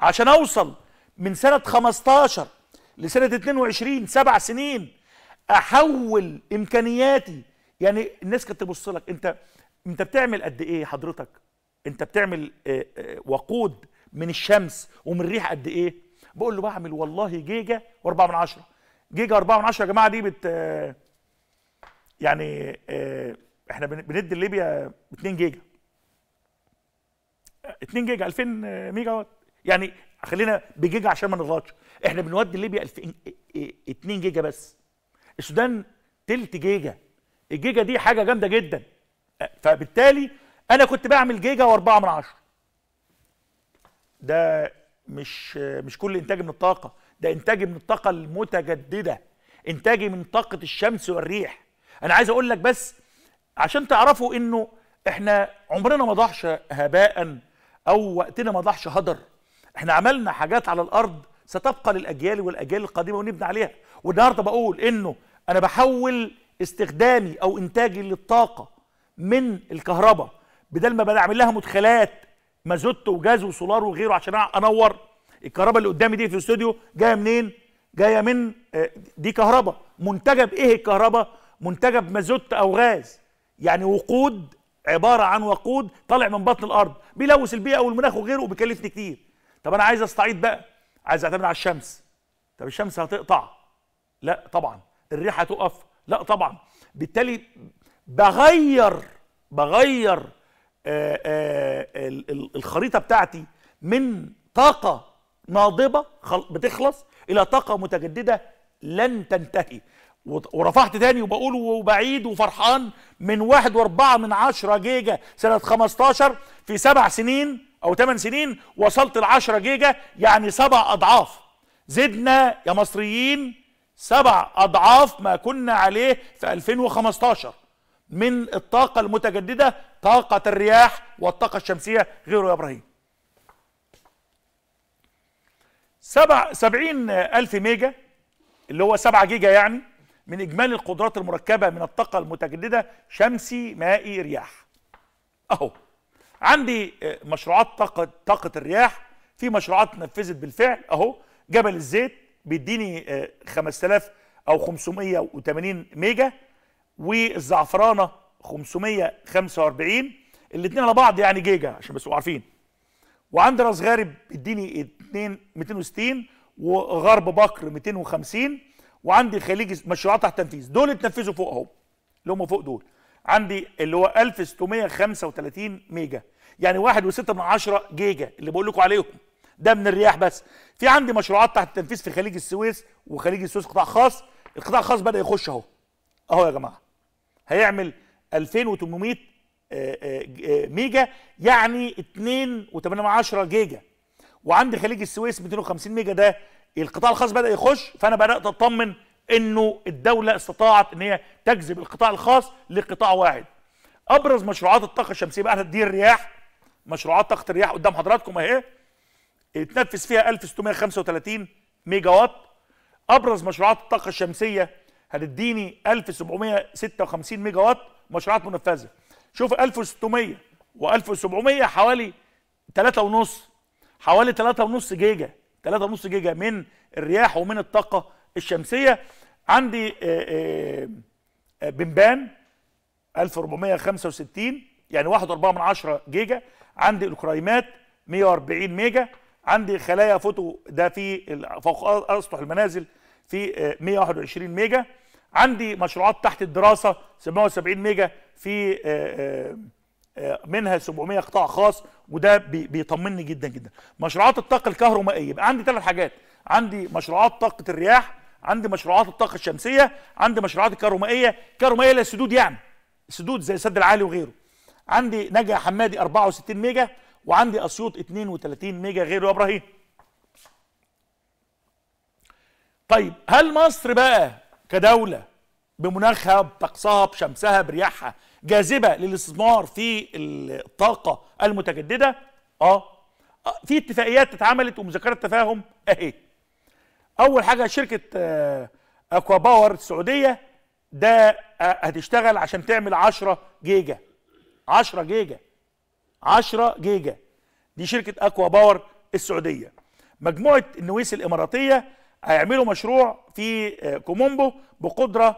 عشان اوصل من سنه 15 لسنه 22 سبع سنين احول امكانياتي يعني الناس كانت تبص لك انت انت بتعمل قد ايه حضرتك انت بتعمل آه، آه، وقود من الشمس ومن الريح قد ايه بقول له بعمل والله جيجا واربعة من عشرة جيجا 4 من 10 يا جماعه دي بت يعني احنا بندي ليبيا 2 جيجا 2 جيجا 2000 ميجا وات يعني خلينا بجيجا عشان ما نغلطش احنا بنودي ليبيا 2000 2 جيجا بس السودان تلت جيجا الجيجا دي حاجه جامده جدا فبالتالي انا كنت بعمل جيجا و4 من عشرة ده مش مش كل انتاجي من الطاقه ده انتاجي من الطاقه المتجدده انتاجي من طاقه الشمس والريح انا عايز اقول لك بس عشان تعرفوا انه احنا عمرنا ما ضاعش هباء او وقتنا ما ضاعش هدر احنا عملنا حاجات على الارض ستبقى للاجيال والاجيال القادمه ونبني عليها والنهارده بقول انه انا بحول استخدامي او انتاجي للطاقه من الكهرباء بدل ما بنعمل لها مدخلات مازوت وجاز وسولار وغيره عشان انور الكهرباء اللي قدامي دي في الاستوديو جايه منين جايه من آه، دي كهرباء منتجه بايه الكهرباء منتجه بمازوت او غاز يعني وقود عباره عن وقود طالع من بطن الارض بيلوث البيئه والمناخ وغيره وبيكلفني كتير طب انا عايز استعيد بقى عايز اعتمد على الشمس طب الشمس هتقطع لا طبعا الريح هتقف لا طبعا بالتالي بغير بغير آآ آه، آآ آه، الخريطه بتاعتي من طاقه ناضبه بتخلص الى طاقه متجدده لن تنتهي ورفعت تاني وبقول وبعيد وفرحان من واحد واربعة من عشرة جيجا سنة 15 في سبع سنين او ثمان سنين وصلت العشرة جيجا يعني سبع اضعاف زدنا يا مصريين سبع اضعاف ما كنا عليه في 2015 من الطاقة المتجددة طاقة الرياح والطاقة الشمسية غيره يا ابراهيم سبع سبعين ألف ميجا اللي هو سبعة جيجا يعني من إجمالي القدرات المركبة من الطاقة المتجددة شمسي مائي رياح أهو عندي آه، مشروعات طاقة طاقة الرياح في مشروعات نفذت بالفعل أهو جبل الزيت بيديني 5000 آه، أو 580 ميجا والزعفرانة 545 الاثنين على بعض يعني جيجا عشان بس عارفين وعندي راس غارب اديني 2 260 وغرب بكر 250 وعندي خليج مشروعات تحت تنفيذ دول اتنفذوا فوق اهو اللي هم فوق دول عندي اللي هو 1635 ميجا يعني 1.6 من جيجا اللي بقول لكم عليهم ده من الرياح بس في عندي مشروعات تحت التنفيذ في خليج السويس وخليج السويس قطاع خاص القطاع الخاص بدا يخش اهو اهو يا جماعه هيعمل 2800 آه، آه، آه، ميجا يعني 2.8 جيجا وعند خليج السويس 250 ميجا ده القطاع الخاص بدا يخش فانا بدات اطمن انه الدوله استطاعت ان هي تجذب القطاع الخاص لقطاع واحد ابرز مشروعات الطاقه الشمسيه بقى دي الرياح مشروعات طاقه الرياح قدام حضراتكم اهي اتنفذ فيها 1635 ميجا وات ابرز مشروعات الطاقه الشمسيه هتديني 1756 ميجا وات مشروعات منفذه شوف 1600 و1700 حوالي 3 ونص حوالي 3 ونص جيجا 3 ونص جيجا من الرياح ومن الطاقة الشمسية عندي آه، آه، آه، بنبان 1465 يعني 1.4 من جيجا عندي الكريمات 140 ميجا عندي خلايا فوتو ده في فوق اسطح المنازل في 121 ميجا عندي مشروعات تحت الدراسه 770 ميجا في آه، آه، آه، منها 700 قطاع خاص وده بيطمني جدا جدا مشروعات الطاقه الكهرومائيه يبقى عندي ثلاث حاجات عندي مشروعات طاقه الرياح عندي مشروعات الطاقه الشمسيه عندي مشروعات الكهرومائيه كهرومائيه للسدود يعني سدود زي السد العالي وغيره عندي نجا حمادي 64 ميجا وعندي اسيوط 32 ميجا غيره يا ابراهيم طيب هل مصر بقى كدولة بمناخها بطقسها بشمسها برياحها جاذبة للاستثمار في الطاقة المتجددة اه في اتفاقيات اتعملت ومذكرة تفاهم اهي اول حاجة شركة آه، اكوا باور السعودية ده آه، هتشتغل عشان تعمل 10 جيجا 10 جيجا 10 جيجا دي شركة اكوا باور السعودية مجموعة النويس الاماراتية هيعملوا مشروع في آه، كومومبو بقدره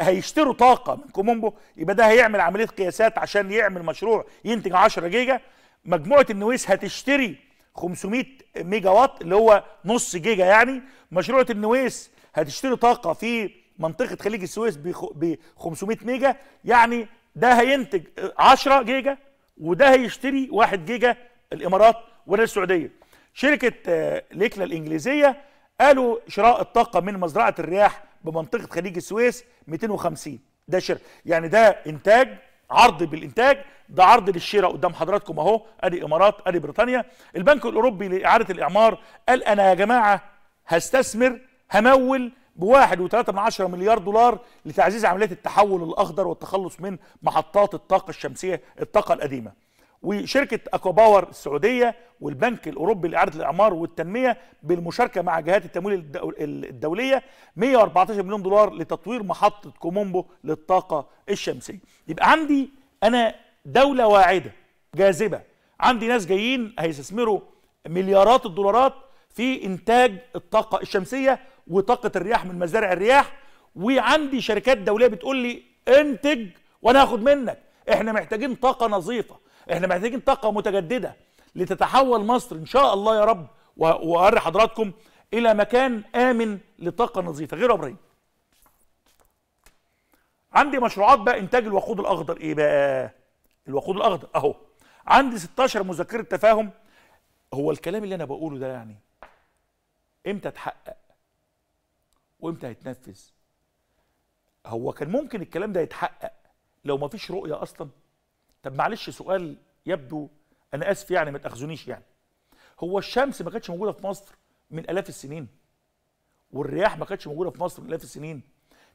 هيشتروا طاقه من كومومبو يبقى ده هيعمل عمليه قياسات عشان يعمل مشروع ينتج 10 جيجا مجموعه النويس هتشتري 500 ميجا وات اللي هو نص جيجا يعني مشروعه النويس هتشتري طاقه في منطقه خليج السويس ب 500 ميجا يعني ده هينتج 10 جيجا وده هيشتري 1 جيجا الامارات ولا السعوديه شركه آه، ليكلا الانجليزيه قالوا شراء الطاقة من مزرعة الرياح بمنطقة خليج السويس 250 ده شراء يعني ده إنتاج عرض بالإنتاج ده عرض للشراء قدام حضراتكم أهو أدي إمارات أدي بريطانيا البنك الأوروبي لإعادة الإعمار قال أنا يا جماعة هستثمر همول بواحد وثلاثة من عشرة مليار دولار لتعزيز عملية التحول الأخضر والتخلص من محطات الطاقة الشمسية الطاقة القديمة وشركه باور السعوديه والبنك الاوروبي لاعاده الاعمار والتنميه بالمشاركه مع جهات التمويل الدوليه 114 مليون دولار لتطوير محطه كومومبو للطاقه الشمسيه يبقى عندي انا دوله واعده جاذبه عندي ناس جايين هيستثمروا مليارات الدولارات في انتاج الطاقه الشمسيه وطاقه الرياح من مزارع الرياح وعندي شركات دوليه بتقول لي انتج وانا هاخد منك احنا محتاجين طاقه نظيفه احنا محتاجين طاقه متجدده لتتحول مصر ان شاء الله يا رب واري حضراتكم الى مكان امن لطاقه نظيفه غير ابراهيم عندي مشروعات بقى انتاج الوقود الاخضر ايه بقى الوقود الاخضر اهو عندي 16 مذكره تفاهم هو الكلام اللي انا بقوله ده يعني امتى تحقق وامتى هيتنفذ هو كان ممكن الكلام ده يتحقق لو ما فيش رؤيه اصلا طب معلش سؤال يبدو انا اسف يعني ما تاخذونيش يعني هو الشمس ما كانتش موجوده في مصر من الاف السنين والرياح ما كانتش موجوده في مصر من الاف السنين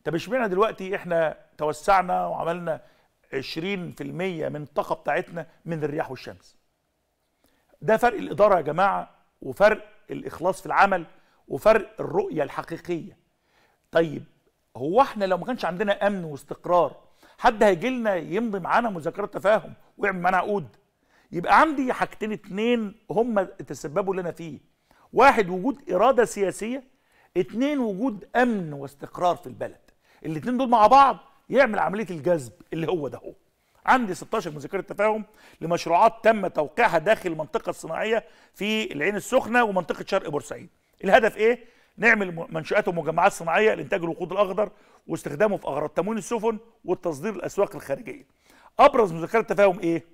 طب اشمعنى دلوقتي احنا توسعنا وعملنا 20% من الطاقه بتاعتنا من الرياح والشمس ده فرق الاداره يا جماعه وفرق الاخلاص في العمل وفرق الرؤيه الحقيقيه طيب هو احنا لو ما كانش عندنا امن واستقرار حد هيجي لنا يمضي معانا مذاكره تفاهم ويعمل معانا عقود يبقى عندي حاجتين اتنين هم تسببوا لنا فيه واحد وجود اراده سياسيه اتنين وجود امن واستقرار في البلد الاتنين دول مع بعض يعمل عمليه الجذب اللي هو ده هو عندي 16 مذكره تفاهم لمشروعات تم توقيعها داخل المنطقه الصناعيه في العين السخنه ومنطقه شرق بورسعيد الهدف ايه نعمل منشآت ومجمعات صناعية لإنتاج الوقود الأخضر واستخدامه في أغراض تموين السفن والتصدير للأسواق الخارجية أبرز مذكرة تفاهم إيه؟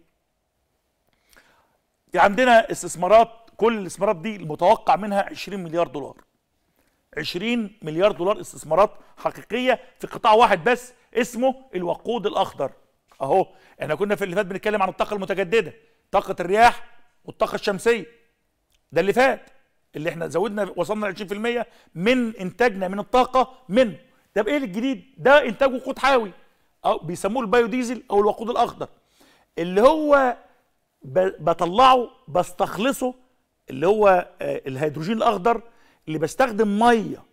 عندنا استثمارات كل الاستثمارات دي المتوقع منها 20 مليار دولار 20 مليار دولار استثمارات حقيقية في قطاع واحد بس اسمه الوقود الأخضر أهو احنا كنا في اللي فات بنتكلم عن الطاقة المتجددة طاقة الرياح والطاقة الشمسية ده اللي فات اللي احنا زودنا وصلنا ل 20% من انتاجنا من الطاقه منه طب ايه الجديد ده انتاج وقود حيوي او بيسموه البايو ديزل او الوقود الاخضر اللي هو بطلعه بستخلصه اللي هو آه، الهيدروجين الاخضر اللي بستخدم ميه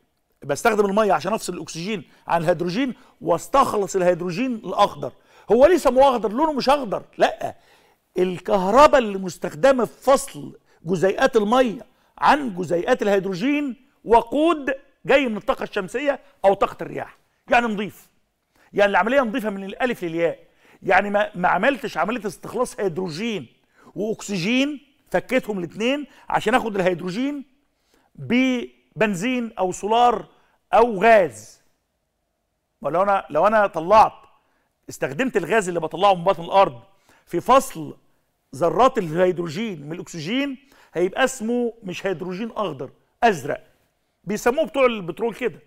بستخدم الميه عشان افصل الاكسجين عن الهيدروجين واستخلص الهيدروجين الاخضر هو ليه سموه اخضر لونه مش اخضر لا الكهرباء اللي مستخدمه في فصل جزيئات الميه عن جزيئات الهيدروجين وقود جاي من الطاقه الشمسيه او طاقه الرياح يعني نضيف يعني العمليه نضيفه من الالف للياء يعني ما ما عملتش عمليه استخلاص هيدروجين واكسجين فكيتهم الاثنين عشان اخد الهيدروجين ببنزين او سولار او غاز ولو انا لو انا طلعت استخدمت الغاز اللي بطلعه من بطن الارض في فصل ذرات الهيدروجين من الاكسجين هيبقى اسمه مش هيدروجين اخضر ازرق بيسموه بتوع البترول كده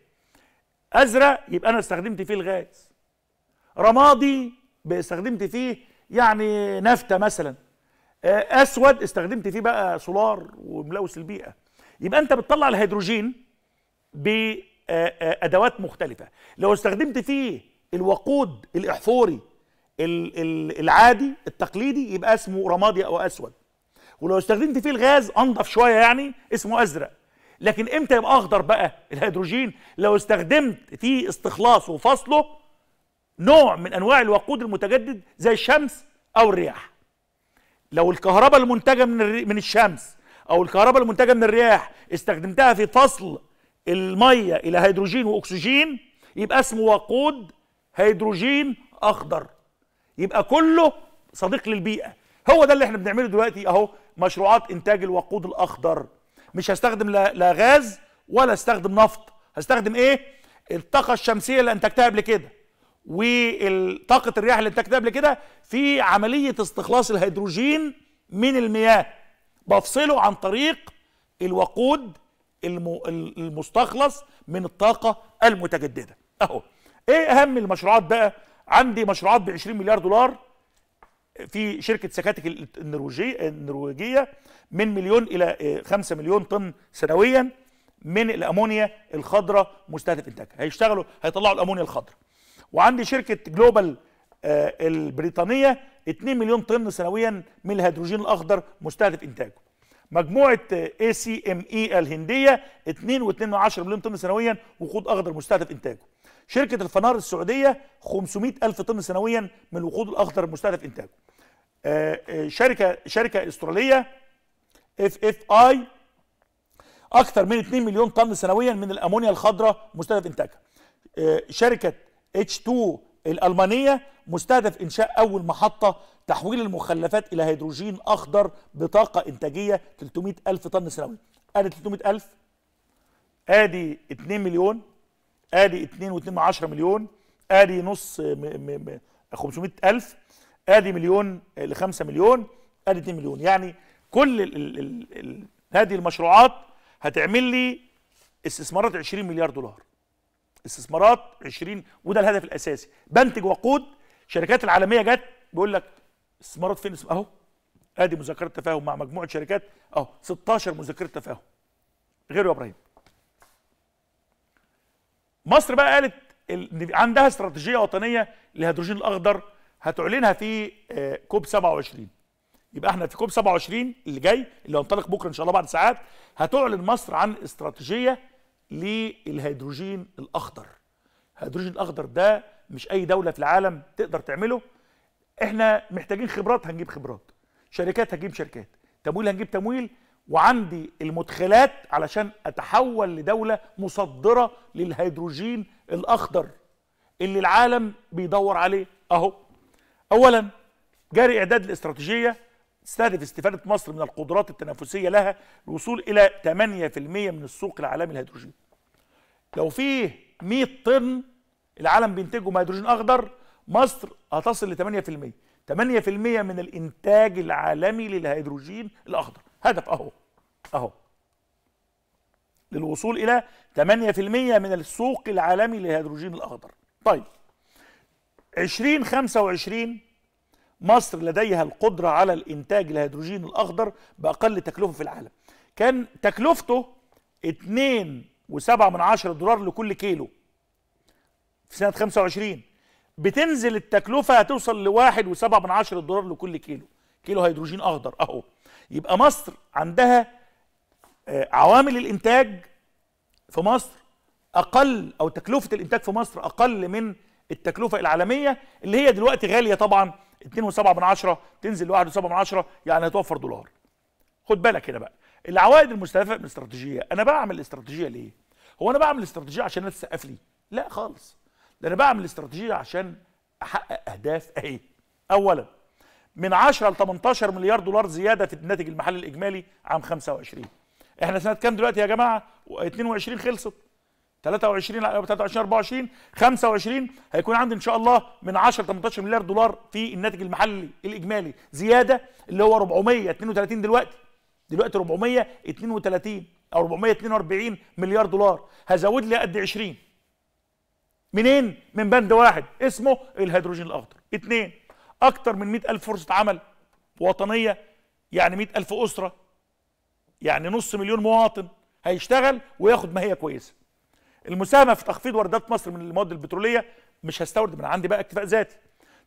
ازرق يبقى انا استخدمت فيه الغاز رمادي استخدمت فيه يعني نفته مثلا آه، اسود استخدمت فيه بقى سولار وملوث البيئه يبقى انت بتطلع الهيدروجين بادوات آه، آه، مختلفه لو استخدمت فيه الوقود الاحفوري العادي التقليدي يبقى اسمه رمادي او اسود ولو استخدمت فيه الغاز انضف شويه يعني اسمه ازرق لكن امتى يبقى اخضر بقى الهيدروجين لو استخدمت في استخلاصه وفصله نوع من انواع الوقود المتجدد زي الشمس او الرياح لو الكهرباء المنتجه من من الشمس او الكهرباء المنتجه من الرياح استخدمتها في فصل الميه الى هيدروجين واكسجين يبقى اسمه وقود هيدروجين اخضر يبقى كله صديق للبيئه هو ده اللي احنا بنعمله دلوقتي اهو مشروعات انتاج الوقود الاخضر مش هستخدم لا, لا غاز ولا استخدم نفط هستخدم ايه الطاقه الشمسيه اللي انتجتها قبل كده وطاقه الرياح اللي انتجتها قبل كده في عمليه استخلاص الهيدروجين من المياه بفصله عن طريق الوقود المستخلص من الطاقه المتجدده اهو ايه اهم المشروعات بقى عندي مشروعات ب 20 مليار دولار في شركه سكاتك النرويجيه النرويجيه من مليون الى 5 آه، مليون طن سنويا من الامونيا الخضراء مستهدف انتاجها هيشتغلوا هيطلعوا الامونيا الخضراء وعندي شركه جلوبال آه، البريطانيه 2 مليون طن سنويا من الهيدروجين الاخضر مستهدف انتاجه مجموعه اي سي ام اي الهنديه 2.2 مليون طن سنويا وقود اخضر مستهدف انتاجه شركة الفنار السعودية 500 ألف طن سنويا من الوقود الأخضر المستهدف إنتاجه آه، آه، شركة شركة استرالية اف اف اي اكثر من 2 مليون طن سنويا من الامونيا الخضراء مستهدف انتاجها آه، شركة اتش 2 الالمانية مستهدف انشاء اول محطة تحويل المخلفات الى هيدروجين اخضر بطاقة انتاجية 300 الف طن سنويا ادي 300 الف ادي 2 مليون ادي 2 و2 10 مليون ادي نص 500 الف ادي مليون ل 5 مليون ادي 2 مليون يعني كل ال ال ال الـ هذه المشروعات هتعمل لي استثمارات 20 مليار دولار استثمارات 20 وده الهدف الاساسي بنتج وقود شركات العالميه جت بيقول لك استثمارات فين اهو ادي مذكره تفاهم مع مجموعه شركات اهو 16 مذكره تفاهم غير يا ابراهيم مصر بقى قالت عندها استراتيجيه وطنيه للهيدروجين الاخضر هتعلنها في آه، كوب 27 يبقى احنا في كوب 27 اللي جاي اللي هينطلق بكره ان شاء الله بعد ساعات هتعلن مصر عن استراتيجيه للهيدروجين الاخضر الهيدروجين الاخضر ده مش اي دوله في العالم تقدر تعمله احنا محتاجين خبرات هنجيب خبرات شركات هتجيب شركات تمويل هنجيب تمويل وعندي المدخلات علشان اتحول لدوله مصدره للهيدروجين الاخضر اللي العالم بيدور عليه اهو اولا جاري اعداد الاستراتيجيه تستهدف استفاده مصر من القدرات التنافسيه لها للوصول الى 8% من السوق العالمي للهيدروجين لو فيه 100 طن العالم بينتجه هيدروجين اخضر مصر هتصل ل 8% 8% من الانتاج العالمي للهيدروجين الاخضر هدف اهو اهو للوصول الى 8% من السوق العالمي للهيدروجين الاخضر طيب 2025 مصر لديها القدرة على الإنتاج الهيدروجين الأخضر بأقل تكلفة في العالم كان تكلفته 2.7 دولار لكل كيلو في سنة 25 بتنزل التكلفة هتوصل لواحد 1.7 من دولار لكل كيلو كيلو هيدروجين أخضر أهو يبقى مصر عندها آه، عوامل الانتاج في مصر اقل او تكلفه الانتاج في مصر اقل من التكلفه العالميه اللي هي دلوقتي غاليه طبعا 2.7 تنزل ل 1.7 يعني هتوفر دولار خد بالك هنا بقى العوائد المستهدفه من الاستراتيجيه انا بعمل الاستراتيجيه ليه هو انا بعمل الاستراتيجيه عشان اتسقف تسقف لي لا خالص ده انا بعمل الاستراتيجيه عشان احقق اهداف اهي اولا من 10 ل 18 مليار دولار زياده في الناتج المحلي الاجمالي عام 25 احنا سنه كام دلوقتي يا جماعه 22 خلصت 23 23 24 25 هيكون عندي ان شاء الله من 10 ل 18 مليار دولار في الناتج المحلي الاجمالي زياده اللي هو 432 دلوقتي دلوقتي 432 او 442 مليار دولار هزود لي قد 20 منين من بند واحد اسمه الهيدروجين الاخضر اثنين اكتر من 100000 فرصه عمل وطنيه يعني 100000 اسره يعني نص مليون مواطن هيشتغل وياخد ما هي كويسه المساهمه في تخفيض واردات مصر من المواد البتروليه مش هستورد من عندي بقى اكتفاء ذاتي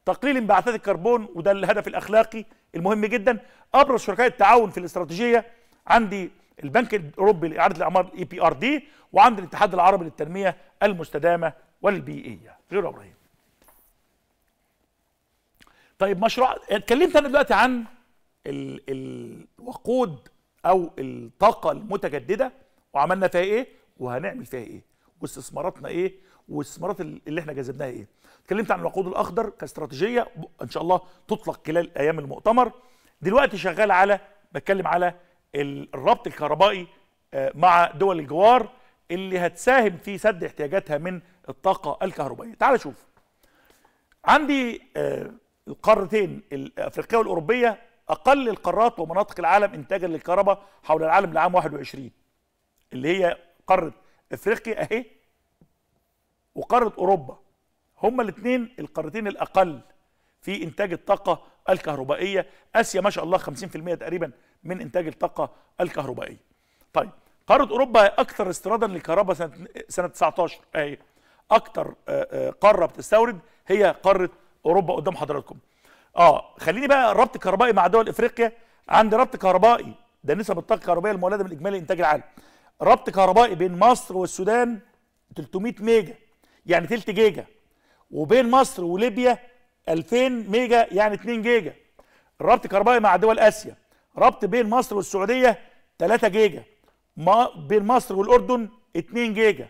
تقليل انبعاثات الكربون وده الهدف الاخلاقي المهم جدا ابرز شركاء التعاون في الاستراتيجيه عندي البنك الاوروبي لاعاده الاعمار الاي بي ار دي وعند الاتحاد العربي للتنميه المستدامه والبيئيه غير ابراهيم طيب مشروع اتكلمت انا دلوقتي عن ال... الوقود او الطاقه المتجدده وعملنا فيها ايه وهنعمل فيها ايه واستثماراتنا ايه والاستثمارات اللي احنا جذبناها ايه اتكلمت عن الوقود الاخضر كاستراتيجيه ان شاء الله تطلق خلال ايام المؤتمر دلوقتي شغال على بتكلم على الربط الكهربائي آه، مع دول الجوار اللي هتساهم في سد احتياجاتها من الطاقه الكهربائيه تعال شوف عندي آه، القارتين الافريقيه والاوروبيه اقل القارات ومناطق العالم انتاجا للكهرباء حول العالم لعام 21 اللي هي قاره افريقيا اهي وقاره اوروبا هما الاثنين القارتين الاقل في انتاج الطاقه الكهربائيه اسيا ما شاء الله 50% تقريبا من انتاج الطاقه الكهربائيه طيب قاره اوروبا اكثر استيرادا للكهرباء سنه سنه 19 اهي اكثر آه، آه، قاره بتستورد هي قاره اوروبا قدام حضراتكم اه خليني بقى ربط كهربائي مع دول افريقيا عند ربط كهربائي ده نسب الطاقه الكهربائيه المولده من اجمالي انتاج العالم ربط كهربائي بين مصر والسودان 300 ميجا يعني تلت جيجا وبين مصر وليبيا 2000 ميجا يعني 2 جيجا ربط كهربائي مع دول اسيا ربط بين مصر والسعوديه 3 جيجا ما بين مصر والاردن 2 جيجا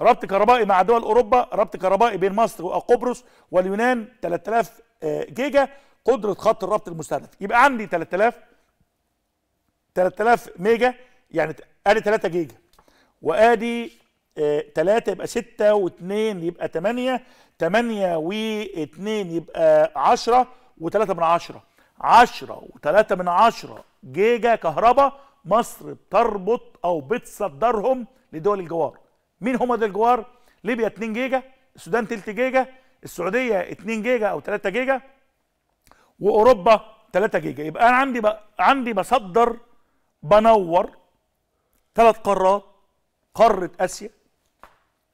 ربط كهربائي مع دول اوروبا ربط كهربائي بين مصر وقبرص واليونان 3000 آه، جيجا قدره خط الربط المستهدف يبقى عندي 3000 3000 ميجا يعني ادي 3 جيجا وادي 3 آه، يبقى 6 و2 يبقى 8 8 و2 يبقى 10 و3 من 10 10 و3 من 10 جيجا كهرباء مصر بتربط او بتصدرهم لدول الجوار مين هم دول الجوار ليبيا 2 جيجا السودان 3 جيجا السعوديه 2 جيجا او 3 جيجا واوروبا 3 جيجا يبقى انا عندي ب... عندي بصدر بنور ثلاث قارات قاره اسيا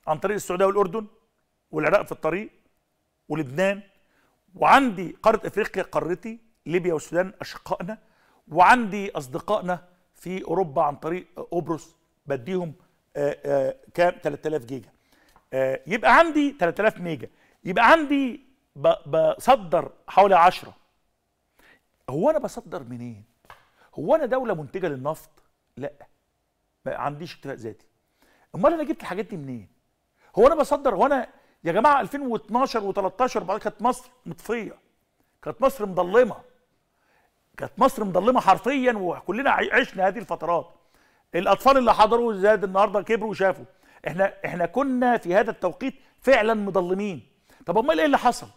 عن طريق السعوديه والاردن والعراق في الطريق ولبنان وعندي قاره افريقيا قارتي ليبيا والسودان اشقائنا وعندي اصدقائنا في اوروبا عن طريق قبرص بديهم آه، آه، كام 3000 جيجا آه، يبقى عندي 3000 ميجا يبقى عندي بصدر حوالي 10 هو انا بصدر منين هو انا دوله منتجه للنفط لا ما عنديش اكتفاء ذاتي امال انا جبت الحاجات دي منين هو انا بصدر هو انا يا جماعه 2012 و13 بعد كانت مصر مطفيه كانت مصر مضلمه كانت مصر مضلمه حرفيا وكلنا عشنا هذه الفترات الاطفال اللي حضروا زاد النهارده كبروا وشافوا احنا احنا كنا في هذا التوقيت فعلا مضلمين طب امال ايه اللي حصل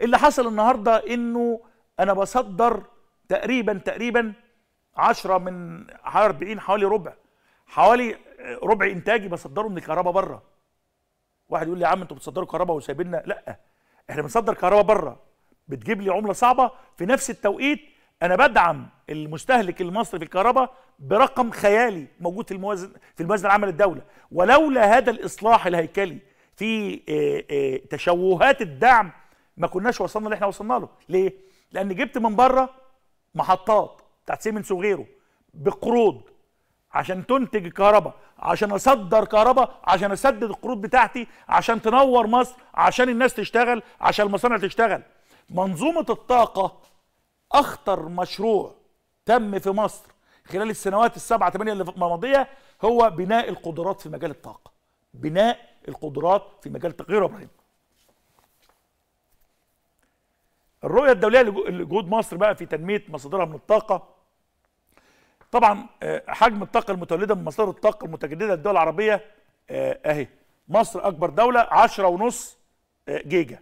إيه اللي حصل النهارده انه انا بصدر تقريبا تقريبا 10 من 40 حوالي ربع حوالي ربع انتاجي بصدره من الكهرباء بره واحد يقول لي يا عم انتوا بتصدروا كهرباء وسايبيننا لا احنا بنصدر كهرباء بره بتجيب لي عمله صعبه في نفس التوقيت انا بدعم المستهلك المصري في الكهرباء برقم خيالي موجود في الموازن في الموازنه العامه للدوله ولولا هذا الاصلاح الهيكلي في آه، آه، تشوهات الدعم ما كناش وصلنا اللي احنا وصلنا له ليه لان جبت من بره محطات بتاعت سيمنز وغيره بقروض عشان تنتج كهرباء عشان اصدر كهرباء عشان اسدد القروض بتاعتي عشان تنور مصر عشان الناس تشتغل عشان المصانع تشتغل منظومه الطاقه اخطر مشروع تم في مصر خلال السنوات السبعة ثمانية اللي الماضية هو بناء القدرات في مجال الطاقة بناء القدرات في مجال الطاقة غير إبراهيم الرؤية الدولية لجهود مصر بقى في تنمية مصادرها من الطاقة طبعا آه، حجم الطاقة المتولدة من مصادر الطاقة المتجددة للدول العربية آه، أهي مصر أكبر دولة عشرة ونص آه، جيجا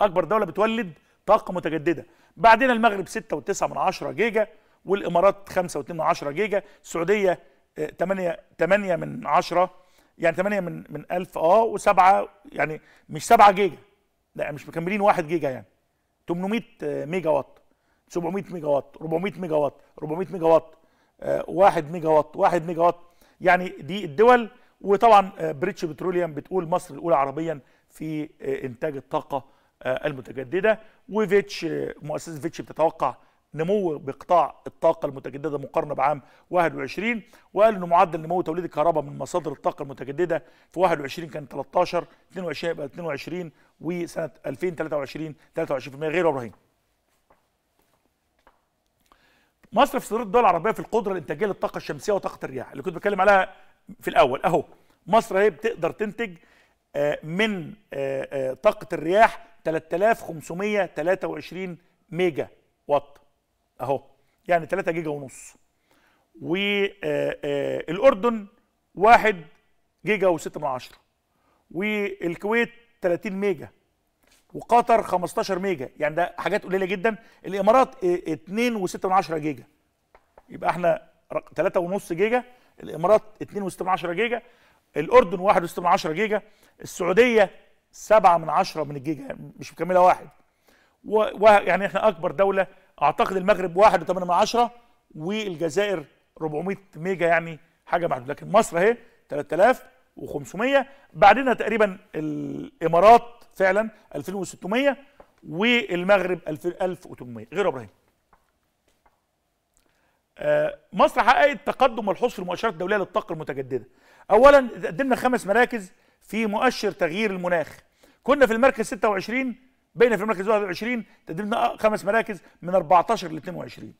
أكبر دولة بتولد طاقة متجددة بعدين المغرب 6.9 جيجا والامارات 5.2 جيجا السعوديه 8 آه، 8 من 10 يعني 8 من من 1000 اه و7 يعني مش 7 جيجا لا مش مكملين 1 جيجا يعني 800 آه، ميجا وات 700 ميجا وات 400 ميجا وات 400 ميجا وات 1 آه، ميجا وات 1 ميجا وات يعني دي الدول وطبعا بريتش بتروليوم بتقول مصر الاولى عربيا في انتاج الطاقه آه، المتجدده وفيتش آه، مؤسسه فيتش بتتوقع نمو بقطاع الطاقه المتجدده مقارنه بعام 21 وقال ان معدل نمو توليد الكهرباء من مصادر الطاقه المتجدده في 21 كان 13 22 يبقى 22 وسنه 2023 23% غير ابراهيم مصر في صدارة الدول العربية في القدرة الإنتاجية للطاقة الشمسية وطاقة الرياح اللي كنت بتكلم عليها في الأول أهو مصر هي بتقدر تنتج آه، من طاقة الرياح 3523 ميجا وات اهو يعني 3 جيجا ونص والاردن آه، آه، 1 جيجا و6 من 10 والكويت 30 ميجا وقطر 15 ميجا يعني ده حاجات قليله جدا الامارات 2 آه، و6 من عشرة جيجا يبقى احنا 3 ونص جيجا الامارات 2 و6 من 10 جيجا الاردن 1 و6 من 10 جيجا السعوديه سبعة من عشرة من الجيجا مش مكملة واحد و... يعني احنا اكبر دولة اعتقد المغرب واحد وثمانية من عشرة والجزائر 400 ميجا يعني حاجة محدودة لكن مصر اهي 3500 بعدنا تقريبا الامارات فعلا 2600 والمغرب 1800 غير ابراهيم آه، مصر حققت تقدم ملحوظ في المؤشرات الدوليه للطاقه المتجدده اولا قدمنا خمس مراكز في مؤشر تغيير المناخ كنا في المركز 26 بين في المركز 21 تقدمنا خمس مراكز من 14 ل 22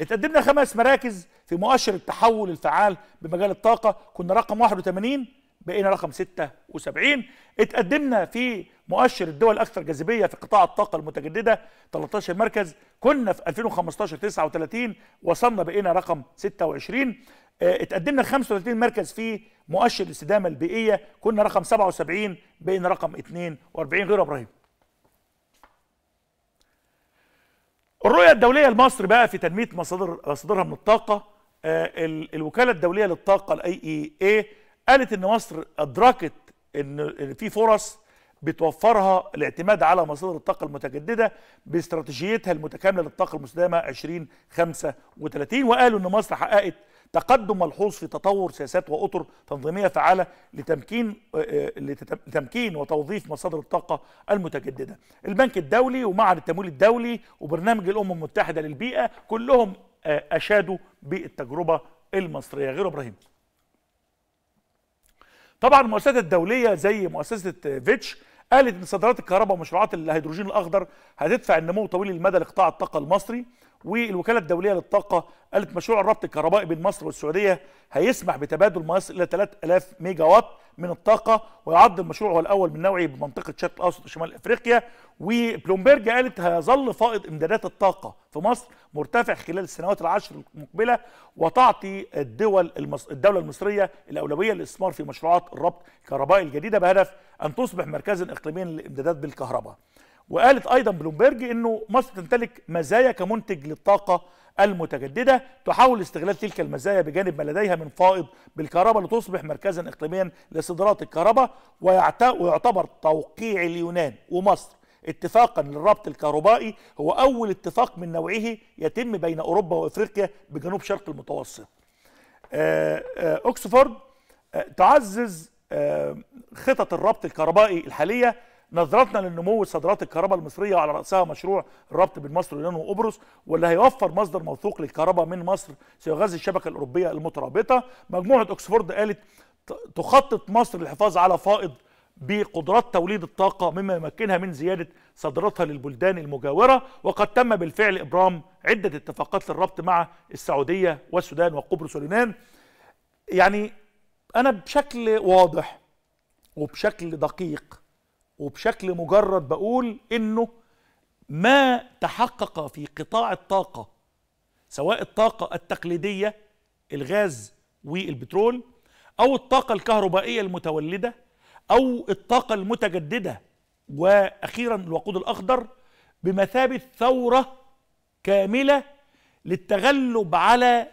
اتقدمنا خمس مراكز في مؤشر التحول الفعال بمجال الطاقة كنا رقم 81 بقينا رقم 76 اتقدمنا في مؤشر الدول الأكثر جاذبية في قطاع الطاقة المتجددة 13 مركز كنا في 2015 39 وصلنا بقينا رقم 26 آه، اتقدمنا 35 مركز في مؤشر الاستدامه البيئيه كنا رقم 77 بقينا رقم 42 غير ابراهيم الرؤيه الدوليه لمصر بقى في تنميه مصادر مصادرها من الطاقه آه، الوكاله الدوليه للطاقه الاي اي اي إيه، قالت ان مصر ادركت ان في فرص بتوفرها الاعتماد على مصادر الطاقه المتجدده باستراتيجيتها المتكامله للطاقه المستدامه 2035 وقالوا ان مصر حققت تقدم ملحوظ في تطور سياسات وأطر تنظيمية فعالة لتمكين آه، آه، لتمكين وتوظيف مصادر الطاقة المتجددة البنك الدولي ومعهد التمويل الدولي وبرنامج الأمم المتحدة للبيئة كلهم آه، أشادوا بالتجربة المصرية غير إبراهيم طبعا المؤسسات الدولية زي مؤسسة فيتش قالت ان صادرات الكهرباء ومشروعات الهيدروجين الاخضر هتدفع النمو طويل المدى لقطاع الطاقه المصري والوكاله الدوليه للطاقه قالت مشروع الربط الكهربائي بين مصر والسعوديه هيسمح بتبادل ما يصل الى 3000 ميجا وات من الطاقه ويعد المشروع هو الاول من نوعه بمنطقه الشرق الاوسط وشمال افريقيا وبلومبرج قالت هيظل فائض امدادات الطاقه في مصر مرتفع خلال السنوات العشر المقبله وتعطي الدول المص... الدوله المصريه الاولويه للاستثمار في مشروعات الربط الكهربائي الجديده بهدف ان تصبح مركزا اقليميا للامدادات بالكهرباء وقالت ايضا بلومبرج انه مصر تمتلك مزايا كمنتج للطاقه المتجدده تحاول استغلال تلك المزايا بجانب ما لديها من فائض بالكهرباء لتصبح مركزا اقليميا لاستيراد الكهرباء ويعتبر توقيع اليونان ومصر اتفاقا للربط الكهربائي هو اول اتفاق من نوعه يتم بين اوروبا وافريقيا بجنوب شرق المتوسط اوكسفورد آه، آه، آه، تعزز خطط الربط الكهربائي الحاليه نظرتنا للنمو صادرات الكهرباء المصريه وعلى راسها مشروع الربط بين مصر واليونان وقبرص واللي هيوفر مصدر موثوق للكهرباء من مصر سيغذي الشبكه الاوروبيه المترابطه مجموعه اوكسفورد قالت تخطط مصر للحفاظ على فائض بقدرات توليد الطاقة مما يمكنها من زيادة صادراتها للبلدان المجاورة وقد تم بالفعل إبرام عدة اتفاقات للربط مع السعودية والسودان وقبرص واليونان يعني أنا بشكل واضح وبشكل دقيق وبشكل مجرد بقول انه ما تحقق في قطاع الطاقه سواء الطاقه التقليديه الغاز والبترول او الطاقه الكهربائيه المتولده او الطاقه المتجدده واخيرا الوقود الاخضر بمثابه ثوره كامله للتغلب على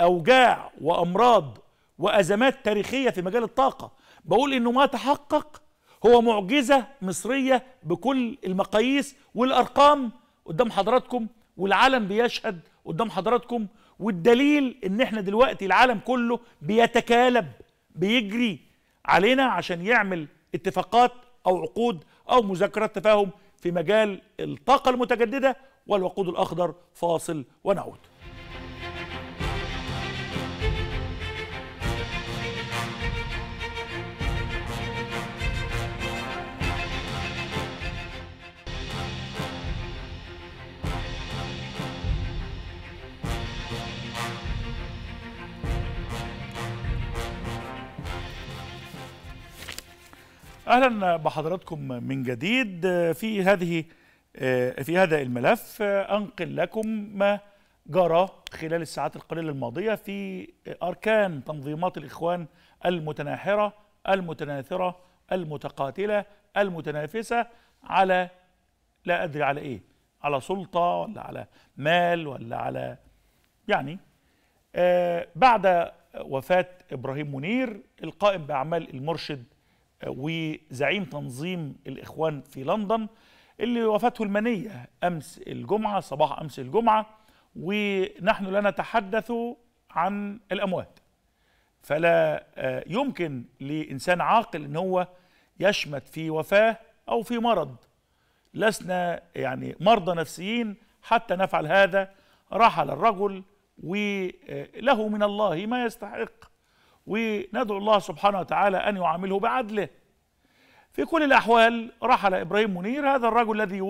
اوجاع وامراض وازمات تاريخيه في مجال الطاقه بقول انه ما تحقق هو معجزة مصرية بكل المقاييس والأرقام قدام حضراتكم والعالم بيشهد قدام حضراتكم والدليل ان احنا دلوقتي العالم كله بيتكالب بيجري علينا عشان يعمل اتفاقات او عقود او مذاكرات تفاهم في مجال الطاقة المتجددة والوقود الأخضر فاصل ونعود اهلا بحضراتكم من جديد في هذه في هذا الملف انقل لكم ما جرى خلال الساعات القليله الماضيه في اركان تنظيمات الاخوان المتناحره المتناثره المتقاتله المتنافسه على لا ادري على ايه على سلطه ولا على مال ولا على يعني آه، بعد وفاه ابراهيم منير القائم باعمال المرشد وزعيم تنظيم الإخوان في لندن اللي وفاته المنية أمس الجمعة صباح أمس الجمعة ونحن لا نتحدث عن الأموات فلا آه، يمكن لإنسان عاقل أن هو يشمت في وفاة أو في مرض لسنا يعني مرضى نفسيين حتى نفعل هذا رحل الرجل وله من الله ما يستحق وندعو الله سبحانه وتعالى أن يعامله بعدله في كل الأحوال رحل إبراهيم منير هذا الرجل الذي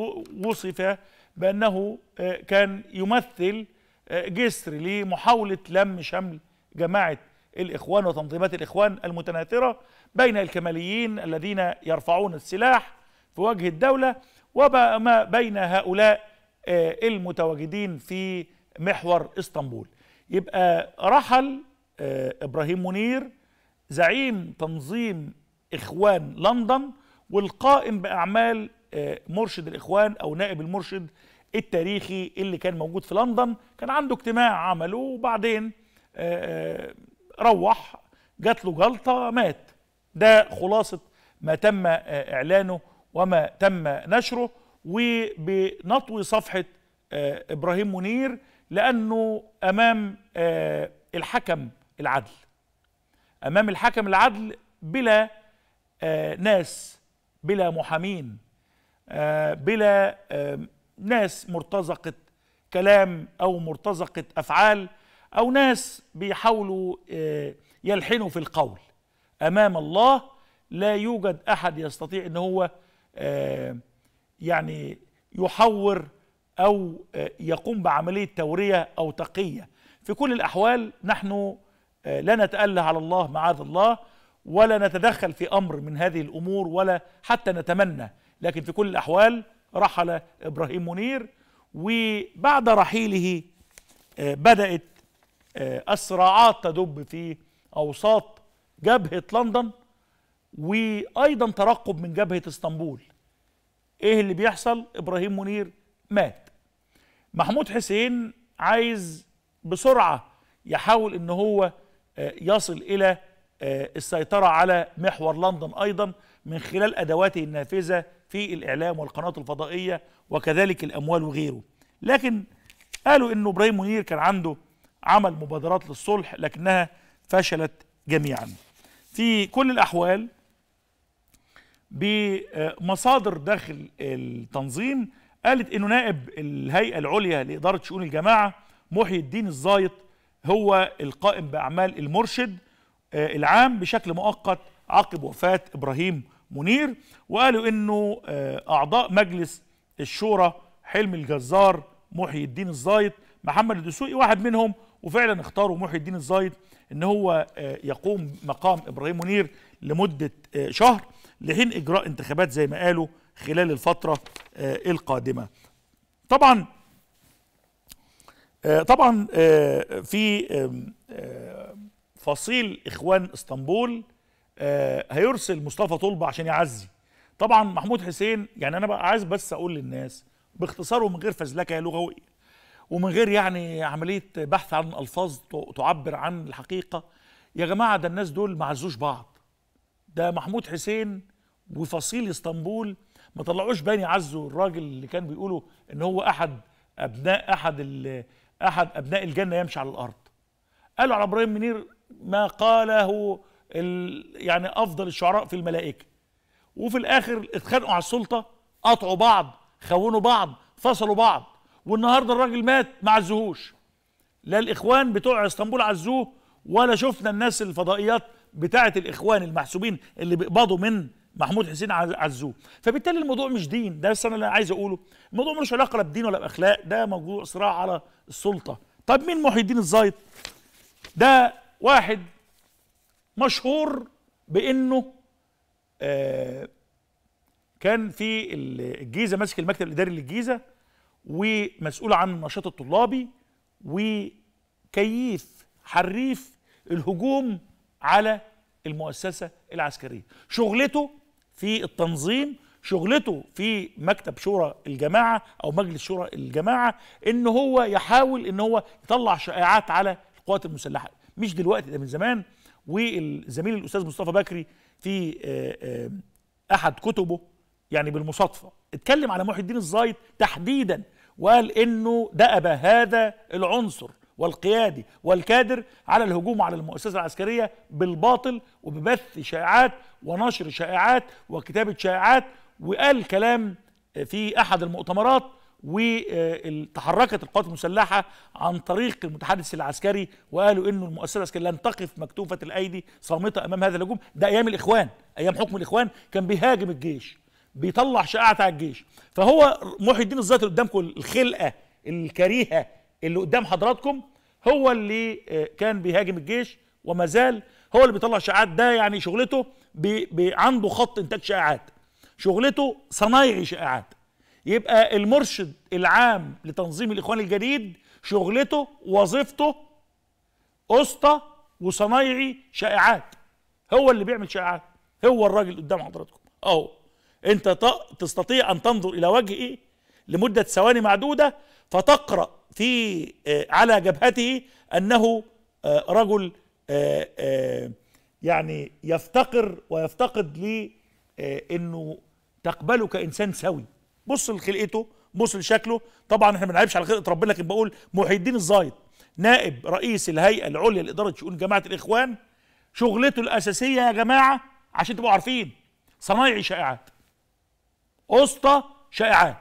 وصف بأنه آه، كان يمثل آه، جسر لمحاولة لم شمل جماعة الإخوان وتنظيمات الإخوان المتناثرة بين الكماليين الذين يرفعون السلاح في وجه الدولة وما بين هؤلاء آه، المتواجدين في محور اسطنبول يبقى رحل آه، إبراهيم منير زعيم تنظيم إخوان لندن والقائم بأعمال آه، مرشد الإخوان أو نائب المرشد التاريخي اللي كان موجود في لندن كان عنده اجتماع عمله وبعدين آه، روح جات له جلطة مات ده خلاصة ما تم إعلانه وما تم نشره وبنطوي صفحة إبراهيم منير لأنه أمام الحكم العدل امام الحكم العدل بلا آه، ناس بلا محامين آه، بلا آه، ناس مرتزقه كلام او مرتزقه افعال او ناس بيحاولوا يلحنوا في القول امام الله لا يوجد احد يستطيع ان هو يعني يحور او يقوم بعمليه توريه او تقيه في كل الاحوال نحن لا نتأله على الله معاذ الله ولا نتدخل في أمر من هذه الأمور ولا حتى نتمنى لكن في كل الأحوال رحل إبراهيم منير وبعد رحيله آه، بدأت آه، الصراعات تدب في أوساط جبهة لندن وأيضا ترقب من جبهة اسطنبول إيه اللي بيحصل إبراهيم منير مات محمود حسين عايز بسرعة يحاول إن هو آه، يصل إلى آه، السيطرة على محور لندن أيضا من خلال أدواته النافذة في الإعلام والقنوات الفضائية وكذلك الأموال وغيره لكن قالوا أنه إبراهيم منير كان عنده عمل مبادرات للصلح لكنها فشلت جميعا في كل الأحوال بمصادر داخل التنظيم قالت انه نائب الهيئه العليا لاداره شؤون الجماعه محي الدين الزايط هو القائم بأعمال المرشد آه، العام بشكل مؤقت عقب وفاة إبراهيم منير وقالوا أنه آه، أعضاء مجلس الشورى حلم الجزار محي الدين الزايد محمد الدسوقي واحد منهم وفعلا اختاروا محي الدين الزايد ان هو آه، يقوم مقام ابراهيم منير لمده شهر لحين اجراء انتخابات زي ما قالوا خلال الفتره القادمه طبعا آه، طبعا آه، في آه، فصيل اخوان اسطنبول هيرسل مصطفى طلبه عشان يعزي طبعا محمود حسين يعني انا بقى عايز بس اقول للناس باختصار ومن غير فزلكه لغويه ومن غير يعني عمليه بحث عن الفاظ تعبر عن الحقيقه يا جماعه ده الناس دول ما عزوش بعض ده محمود حسين وفصيل اسطنبول ما طلعوش باني يعزوا الراجل اللي كان بيقولوا ان هو احد ابناء احد احد ابناء الجنه يمشي على الارض قالوا على ابراهيم منير ما قاله يعني افضل الشعراء في الملائكه وفي الاخر اتخانقوا على السلطه قطعوا بعض خونوا بعض فصلوا بعض والنهارده الراجل مات ما عزوهوش لا الاخوان بتوع اسطنبول عزوه ولا شفنا الناس الفضائيات بتاعه الاخوان المحسوبين اللي بيقبضوا من محمود حسين عزوه فبالتالي الموضوع مش دين ده بس انا اللي عايز اقوله الموضوع ملوش علاقه لا بدين ولا باخلاق ده موضوع صراع على السلطه طب مين محي الدين الزايد ده واحد مشهور بانه آه كان في الجيزه ماسك المكتب الاداري للجيزه ومسؤول عن النشاط الطلابي وكيف حريف الهجوم على المؤسسه العسكريه شغلته في التنظيم شغلته في مكتب شورى الجماعه او مجلس شورى الجماعه ان هو يحاول ان هو يطلع شائعات على القوات المسلحه مش دلوقتي ده من زمان والزميل الاستاذ مصطفى بكري في آه، آه، احد كتبه يعني بالمصادفه اتكلم على محي الدين الزايد تحديدا وقال انه دأب هذا العنصر والقيادي والكادر على الهجوم على المؤسسة العسكرية بالباطل وببث شائعات ونشر شائعات وكتابة شائعات وقال كلام في أحد المؤتمرات وتحركت القوات المسلحة عن طريق المتحدث العسكري وقالوا أن المؤسسة العسكرية لن تقف مكتوفة الأيدي صامتة أمام هذا الهجوم ده أيام الإخوان أيام حكم الإخوان كان بيهاجم الجيش بيطلع شائعة على الجيش فهو محي الدين الزيات قدامكم الخلقة الكريهة اللي قدام حضراتكم هو اللي آه، كان بيهاجم الجيش وما زال هو اللي بيطلع شائعات ده يعني شغلته بي بي عنده خط انتاج شائعات شغلته صنايعي شائعات يبقى المرشد العام لتنظيم الاخوان الجديد شغلته وظيفته اسطى وصنايعي شائعات هو اللي بيعمل شائعات هو الراجل قدام حضراتكم اهو انت تستطيع ان تنظر الى وجهه إيه؟ لمده ثواني معدوده فتقرا في آه، على جبهته انه آه، رجل آه، يعني يفتقر ويفتقد ل انه تقبله كانسان سوي بص لخلقته بص لشكله طبعا احنا ما بنعيبش على خلقه ربنا لكن بقول محي الدين الزايد نائب رئيس الهيئه العليا لاداره شؤون جماعه الاخوان شغلته الاساسيه يا جماعه عشان تبقوا عارفين صنايعي شائعات اسطى شائعات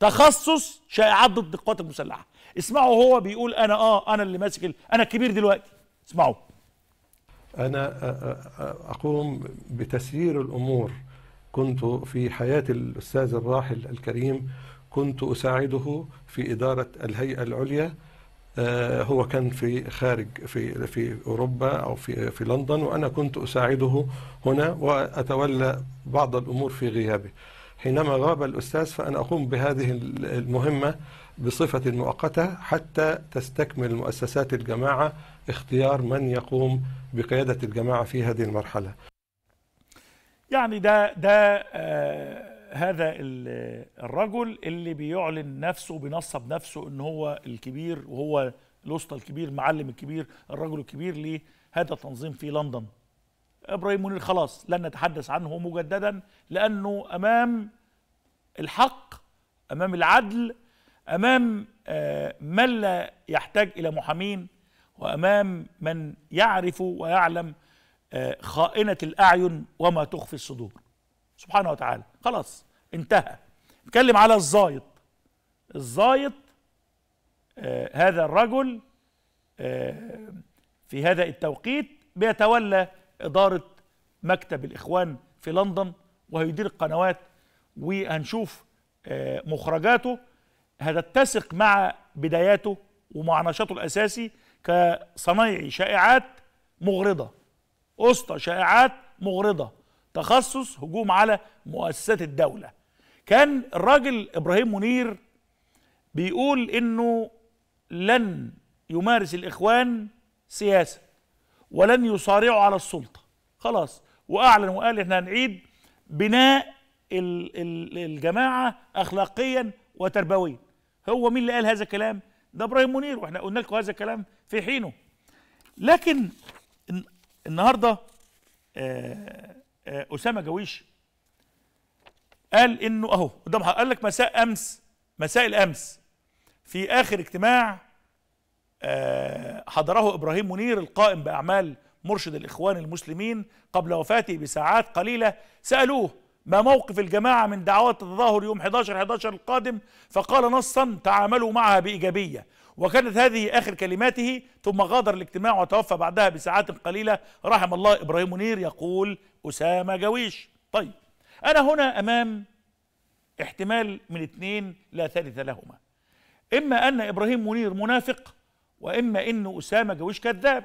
تخصص شائعات ضد القوات المسلحه اسمعوا هو بيقول انا اه انا اللي ماسك انا الكبير دلوقتي اسمعوا انا اقوم بتسيير الامور كنت في حياه الاستاذ الراحل الكريم كنت اساعده في اداره الهيئه العليا هو كان في خارج في في اوروبا او في في لندن وانا كنت اساعده هنا واتولى بعض الامور في غيابه حينما غاب الاستاذ فانا اقوم بهذه المهمه بصفة مؤقتة حتى تستكمل مؤسسات الجماعة اختيار من يقوم بقيادة الجماعة في هذه المرحلة يعني ده ده آه هذا الرجل اللي بيعلن نفسه بينصب نفسه ان هو الكبير وهو الوسطى الكبير معلم الكبير الرجل الكبير لهذا التنظيم في لندن ابراهيم منير خلاص لن نتحدث عنه مجددا لانه امام الحق امام العدل امام آه، من لا يحتاج الى محامين وامام من يعرف ويعلم آه، خائنه الاعين وما تخفي الصدور سبحانه وتعالى خلاص انتهى نتكلم على الزايط الزايط آه، هذا الرجل في هذا التوقيت بيتولى إدارة مكتب الإخوان في لندن وهيدير القنوات وهنشوف مخرجاته هتتسق مع بداياته ومع نشاطه الأساسي كصنايعي شائعات مغرضة أسطى شائعات مغرضة تخصص هجوم على مؤسسات الدولة كان الراجل إبراهيم منير بيقول إنه لن يمارس الإخوان سياسة ولن يصارعوا على السلطة خلاص وأعلن وقال إحنا هنعيد بناء الجماعة أخلاقيا وتربويا هو مين اللي قال هذا الكلام ده ابراهيم منير واحنا قلنا لكم هذا الكلام في حينه لكن النهارده آه، آه، اسامه جويش قال انه اهو قدام قال لك مساء امس مساء الامس في اخر اجتماع آه، حضره ابراهيم منير القائم باعمال مرشد الاخوان المسلمين قبل وفاته بساعات قليله سالوه ما موقف الجماعة من دعوات التظاهر يوم 11-11 القادم فقال نصا تعاملوا معها بإيجابية وكانت هذه آخر كلماته ثم غادر الاجتماع وتوفى بعدها بساعات قليلة رحم الله إبراهيم منير يقول أسامة جويش طيب أنا هنا أمام احتمال من اثنين لا ثالث لهما إما أن إبراهيم منير منافق وإما أن أسامة جويش كذاب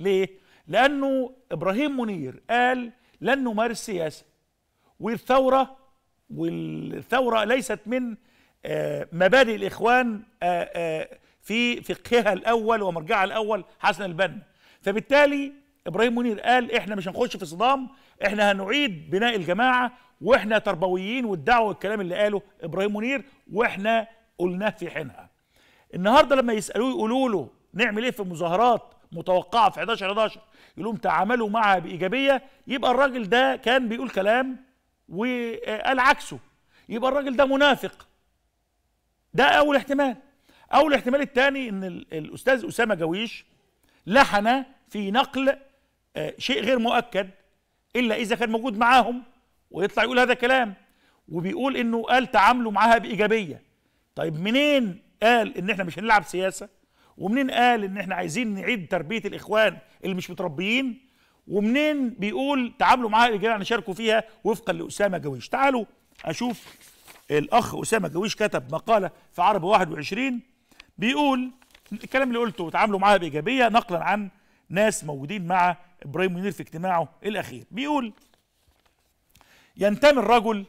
ليه؟ لأنه إبراهيم منير قال لن نمارس سياسة والثورة والثورة ليست من آه، مبادئ الإخوان آه، آه، في فقهها الأول ومرجعها الأول حسن البنا فبالتالي إبراهيم منير قال إحنا مش هنخش في صدام إحنا هنعيد بناء الجماعة وإحنا تربويين والدعوة والكلام اللي قاله إبراهيم منير وإحنا قلناه في حينها النهاردة لما يسألوه يقولوا له نعمل إيه في مظاهرات متوقعة في 11 11 يقولوا تعاملوا معها بإيجابية يبقى الراجل ده كان بيقول كلام وقال عكسه يبقى الراجل ده منافق ده اول احتمال اول احتمال الثاني ان الاستاذ اسامه جويش لحن في نقل آه، شيء غير مؤكد الا اذا كان موجود معاهم ويطلع يقول هذا كلام وبيقول انه قال تعاملوا معاها بايجابيه طيب منين قال ان احنا مش هنلعب سياسه ومنين قال ان احنا عايزين نعيد تربيه الاخوان اللي مش متربيين ومنين بيقول تعاملوا معاها الاجابه يعني شاركوا فيها وفقا لاسامه جويش تعالوا اشوف الاخ اسامه جويش كتب مقاله في عرب 21 بيقول الكلام اللي قلته تعاملوا معاها بايجابيه نقلا عن ناس موجودين مع ابراهيم منير في اجتماعه الاخير بيقول ينتمي الرجل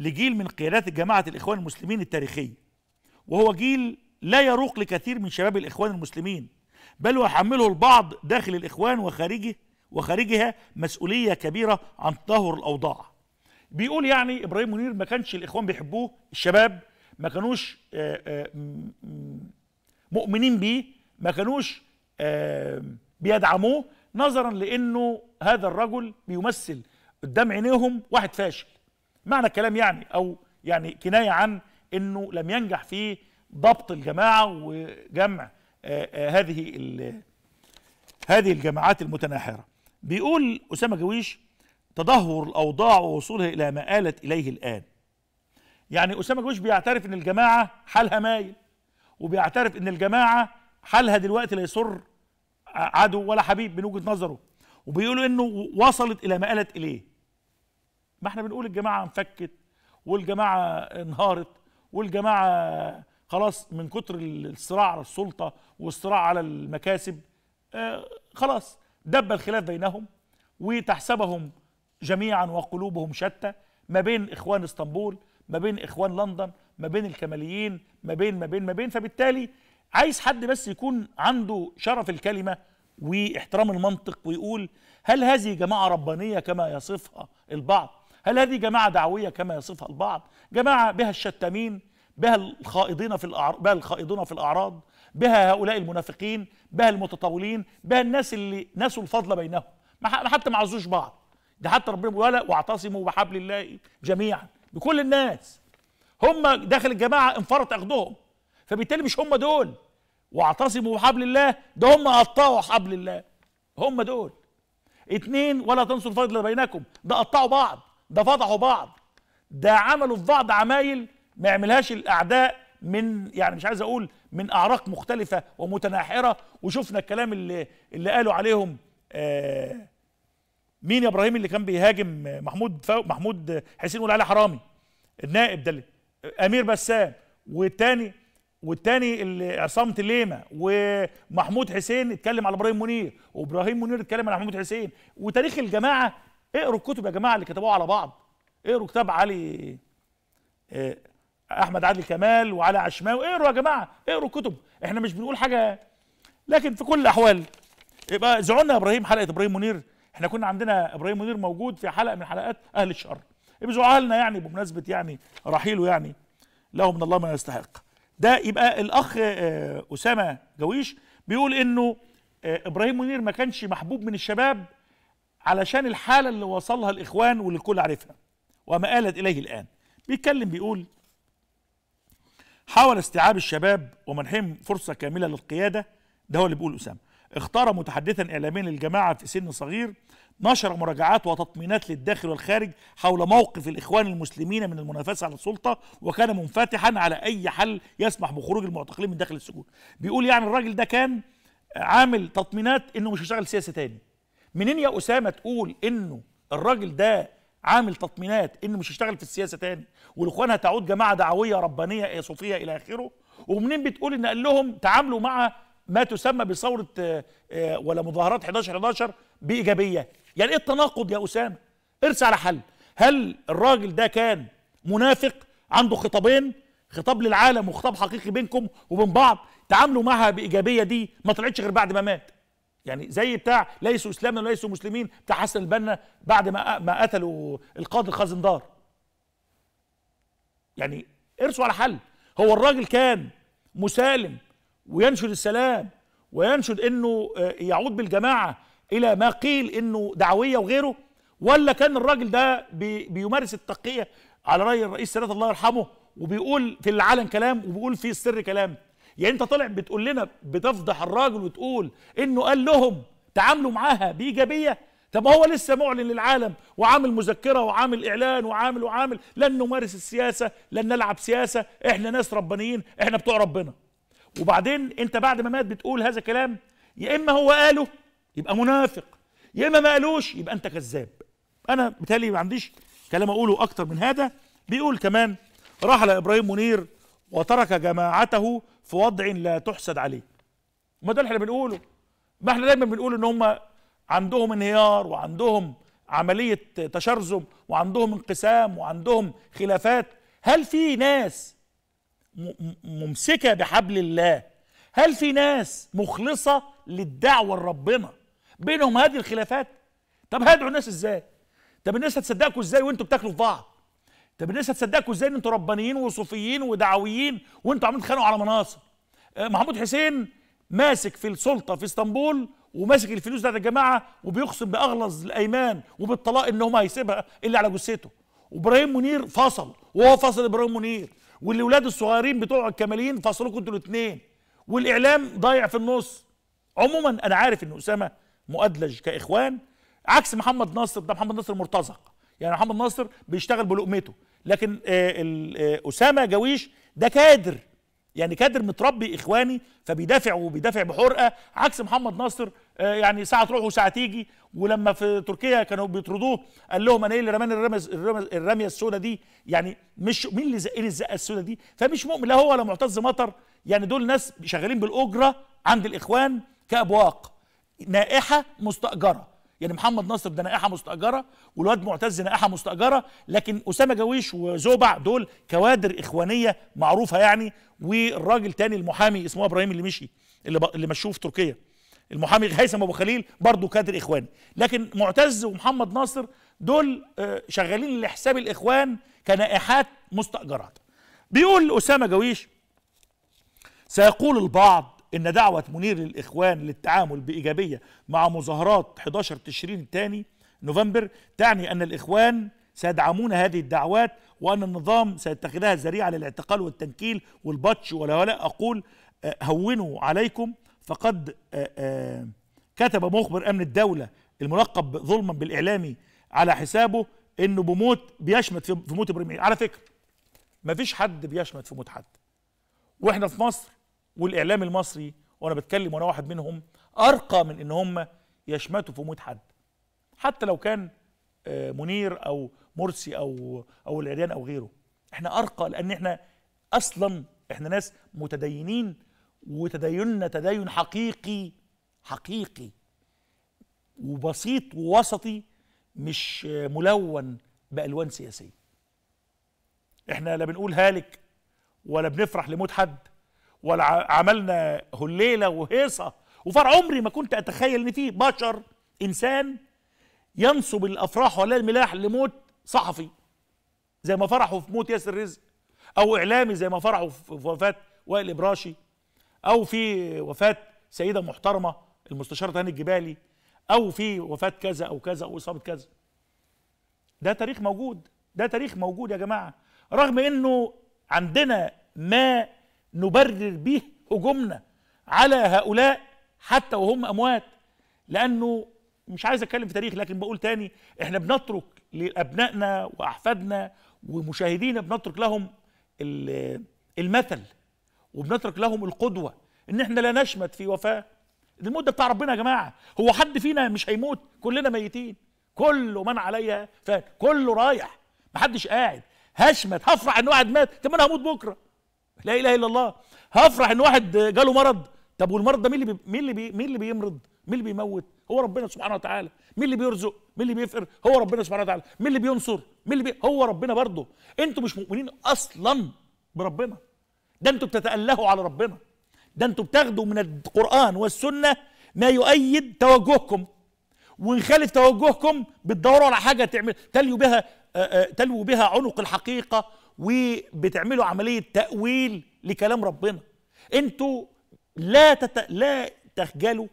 لجيل من قيادات جماعه الاخوان المسلمين التاريخيه وهو جيل لا يروق لكثير من شباب الاخوان المسلمين بل ويحمله البعض داخل الإخوان وخارجه وخارجها مسؤولية كبيرة عن تطهر الأوضاع بيقول يعني إبراهيم منير ما كانش الإخوان بيحبوه الشباب ما كانوش آه، آه، مؤمنين بيه ما كانوش آه، بيدعموه نظرا لأنه هذا الرجل بيمثل قدام عينيهم واحد فاشل معنى الكلام يعني أو يعني كناية عن أنه لم ينجح في ضبط الجماعة وجمع آه، آه، هذه هذه الجماعات المتناحرة بيقول أسامة جويش تدهور الأوضاع ووصولها إلى ما آلت إليه الآن يعني أسامة جويش بيعترف إن الجماعة حالها مايل وبيعترف إن الجماعة حالها دلوقتي لا يسر عدو ولا حبيب من وجهة نظره وبيقولوا إنه وصلت إلى ما آلت إليه ما احنا بنقول الجماعة انفكت والجماعة انهارت والجماعة خلاص من كتر الصراع على السلطه والصراع على المكاسب آه، خلاص دب الخلاف بينهم وتحسبهم جميعا وقلوبهم شتى ما بين اخوان اسطنبول ما بين اخوان لندن ما بين الكماليين ما بين ما بين ما بين فبالتالي عايز حد بس يكون عنده شرف الكلمه واحترام المنطق ويقول هل هذه جماعه ربانيه كما يصفها البعض؟ هل هذه جماعه دعويه كما يصفها البعض؟ جماعه بها الشتامين بها الخائضين في الأعراض بها الخائضون في الأعراض بها هؤلاء المنافقين بها المتطاولين بها الناس اللي نسوا الفضل بينهم ما حتى ما عزوش بعض ده حتى ربنا بيقول واعتصموا بحبل الله جميعا بكل الناس هم داخل الجماعة انفرط عقدهم فبالتالي مش هم دول واعتصموا بحبل الله ده هم قطعوا حبل الله هم دول اتنين ولا تنسوا الفضل بينكم ده قطعوا بعض ده فضحوا بعض ده عملوا في بعض عمايل ما يعملهاش الاعداء من يعني مش عايز اقول من اعراق مختلفه ومتناحره وشفنا الكلام اللي اللي قالوا عليهم آه، مين يا ابراهيم اللي كان بيهاجم محمود فوق محمود حسين يقول عليه حرامي النائب ده امير بسام والتاني والتاني اللي عصام تليمه ومحمود حسين اتكلم على ابراهيم منير وابراهيم منير اتكلم على محمود حسين وتاريخ الجماعه اقروا الكتب يا جماعه اللي كتبوها على بعض اقروا كتاب علي آه، احمد عادل كمال وعلي عشماوي اقروا يا جماعه اقروا الكتب احنا مش بنقول حاجه لكن في كل الاحوال يبقى زعلنا ابراهيم حلقه ابراهيم منير احنا كنا عندنا ابراهيم منير موجود في حلقه من حلقات اهل الشر يبقى زعلنا يعني بمناسبه يعني رحيله يعني له من الله ما يستحق ده يبقى الاخ آه، اسامه جويش بيقول انه آه، ابراهيم منير ما كانش محبوب من الشباب علشان الحاله اللي وصلها الاخوان واللي الكل عارفها وما آلت اليه الان بيتكلم بيقول حاول استيعاب الشباب ومنحهم فرصة كاملة للقيادة ده هو اللي بيقول أسامة اختار متحدثا إعلاميا للجماعة في سن صغير نشر مراجعات وتطمينات للداخل والخارج حول موقف الإخوان المسلمين من المنافسة على السلطة وكان منفتحا على أي حل يسمح بخروج المعتقلين من داخل السجون بيقول يعني الراجل ده كان عامل تطمينات إنه مش هيشتغل سياسة تاني منين يا أسامة تقول إنه الراجل ده عامل تطمينات انه مش هيشتغل في السياسه تاني والاخوان هتعود جماعه دعويه ربانيه صوفيه الى اخره ومنين بتقول ان قال لهم تعاملوا مع ما تسمى بثوره آه، آه، ولا مظاهرات 11 11 بايجابيه يعني ايه التناقض يا اسامه ارسى على حل هل الراجل ده كان منافق عنده خطابين خطاب للعالم وخطاب حقيقي بينكم وبين بعض تعاملوا معها بايجابيه دي ما طلعتش غير بعد ما مات يعني زي بتاع ليسوا اسلاما وليسوا مسلمين بتاع حسن البنا بعد ما ما قتلوا القاضي الخازندار يعني ارسوا على حل هو الراجل كان مسالم وينشد السلام وينشد انه آه، يعود بالجماعه الى ما قيل انه دعويه وغيره ولا كان الراجل ده بيمارس التقيه على راي الرئيس سادات الله يرحمه وبيقول في العلن كلام وبيقول في السر كلام يعني انت طالع بتقول لنا بتفضح الراجل وتقول انه قال لهم تعاملوا معاها بايجابيه طب هو لسه معلن للعالم وعامل مذكره وعامل اعلان وعامل وعامل لن نمارس السياسه لن نلعب سياسه احنا ناس ربانيين احنا بتوع ربنا وبعدين انت بعد ما مات بتقول هذا كلام يا اما هو قاله يبقى منافق يا اما ما قالوش يبقى انت كذاب انا بتالي ما عنديش كلام اقوله اكتر من هذا بيقول كمان رحل ابراهيم منير وترك جماعته في وضع لا تحسد عليه ما ده اللي احنا بنقوله ما احنا دايما بنقول ان هم عندهم انهيار وعندهم عملية تشرذم وعندهم انقسام وعندهم خلافات هل في ناس ممسكة بحبل الله هل في ناس مخلصة للدعوة لربنا بينهم هذه الخلافات طب هادعوا الناس ازاي طب الناس هتصدقكم ازاي وانتوا بتاكلوا في بعض طب الناس هتصدقكم ازاي ان انتوا ربانيين وصوفيين ودعويين وانتوا عاملين تخانقوا على مناصب آه، محمود حسين ماسك في السلطه في اسطنبول وماسك الفلوس بتاعت الجماعه وبيقسم باغلظ الايمان وبالطلاق ان هم هيسيبها اللي على جثته وابراهيم منير فصل وهو فصل ابراهيم منير والاولاد الصغيرين بتوع الكماليين فصلوكم انتوا الاثنين والاعلام ضايع في النص عموما انا عارف ان اسامه مؤدلج كاخوان عكس محمد ناصر ده محمد ناصر مرتزق يعني محمد ناصر بيشتغل بلقمته لكن آه، آه، اسامه جويش ده كادر يعني كادر متربي اخواني فبيدافع وبيدافع بحرقه عكس محمد ناصر آه، يعني ساعه تروح وساعه تيجي ولما في تركيا كانوا بيطردوه قال لهم انا ايه اللي رماني الرميه السوداء دي يعني مش مين اللي زقني إيه الزقه السوداء دي فمش مؤمن لا هو ولا معتز مطر يعني دول ناس شغالين بالاجره عند الاخوان كابواق نائحه مستاجره يعني محمد نصر ده نائحه مستاجره والواد معتز نائحه مستاجره لكن اسامه جويش وزوبع دول كوادر اخوانيه معروفه يعني والراجل تاني المحامي اسمه ابراهيم اللي مشي اللي, اللي مشوه في تركيا المحامي هيثم ابو خليل برضه كادر اخواني لكن معتز ومحمد ناصر دول آه، شغالين لحساب الاخوان كنائحات مستاجرات بيقول اسامه جويش سيقول البعض إن دعوة منير للإخوان للتعامل بإيجابية مع مظاهرات 11 تشرين الثاني نوفمبر تعني أن الإخوان سيدعمون هذه الدعوات وأن النظام سيتخذها ذريعة للاعتقال والتنكيل والبطش ولا ولا أقول آه، هونوا عليكم فقد آه، آه، كتب مخبر أمن الدولة الملقب ظلما بالإعلامي على حسابه انه بموت بيشمت في موت ابراهيم على فكره مفيش حد بيشمت في موت حد واحنا في مصر والاعلام المصري وانا بتكلم وانا واحد منهم ارقى من ان هم يشمتوا في موت حد حتى لو كان آه، منير او مرسي او او العريان او غيره احنا ارقى لان احنا اصلا احنا ناس متدينين وتديننا تدين حقيقي حقيقي وبسيط ووسطي مش ملون بالوان سياسيه احنا لا بنقول هالك ولا بنفرح لموت حد ولا عملنا هليله وهيصه وفر عمري ما كنت اتخيل ان في بشر انسان ينصب الافراح ولا الملاح لموت صحفي زي ما فرحوا في موت ياسر رزق او اعلامي زي ما فرحوا في وفاه وائل ابراشي او في وفاه سيده محترمه المستشاره هاني الجبالي او في وفاه كذا او كذا او اصابه كذا ده تاريخ موجود ده تاريخ موجود يا جماعه رغم انه عندنا ما نبرر به هجومنا على هؤلاء حتى وهم اموات لانه مش عايز اتكلم في تاريخ لكن بقول تاني احنا بنترك لابنائنا واحفادنا ومشاهدينا بنترك لهم المثل وبنترك لهم القدوه ان احنا لا نشمت في وفاه دي المده بتاع ربنا يا جماعه هو حد فينا مش هيموت كلنا ميتين كله من عليها فكله كله رايح محدش قاعد هشمت هفرح ان واحد مات طب انا هموت بكره لا اله الا الله هفرح ان واحد جاله مرض طب والمرض ده مين اللي مين اللي مين اللي بيمرض مين اللي بيموت هو ربنا سبحانه وتعالى مين اللي بيرزق مين اللي بيفقر هو ربنا سبحانه وتعالى مين اللي بينصر مين اللي بي... هو ربنا برضه انتوا مش مؤمنين اصلا بربنا ده انتوا بتتألهوا على ربنا ده انتوا بتاخدوا من القرآن والسنة ما يؤيد توجهكم ونخالف توجهكم بتدوروا على حاجة تعمل تلوا بها تلو بها عنق الحقيقة وبتعملوا عملية تأويل لكلام ربنا انتوا لا تت... لا تخجلوا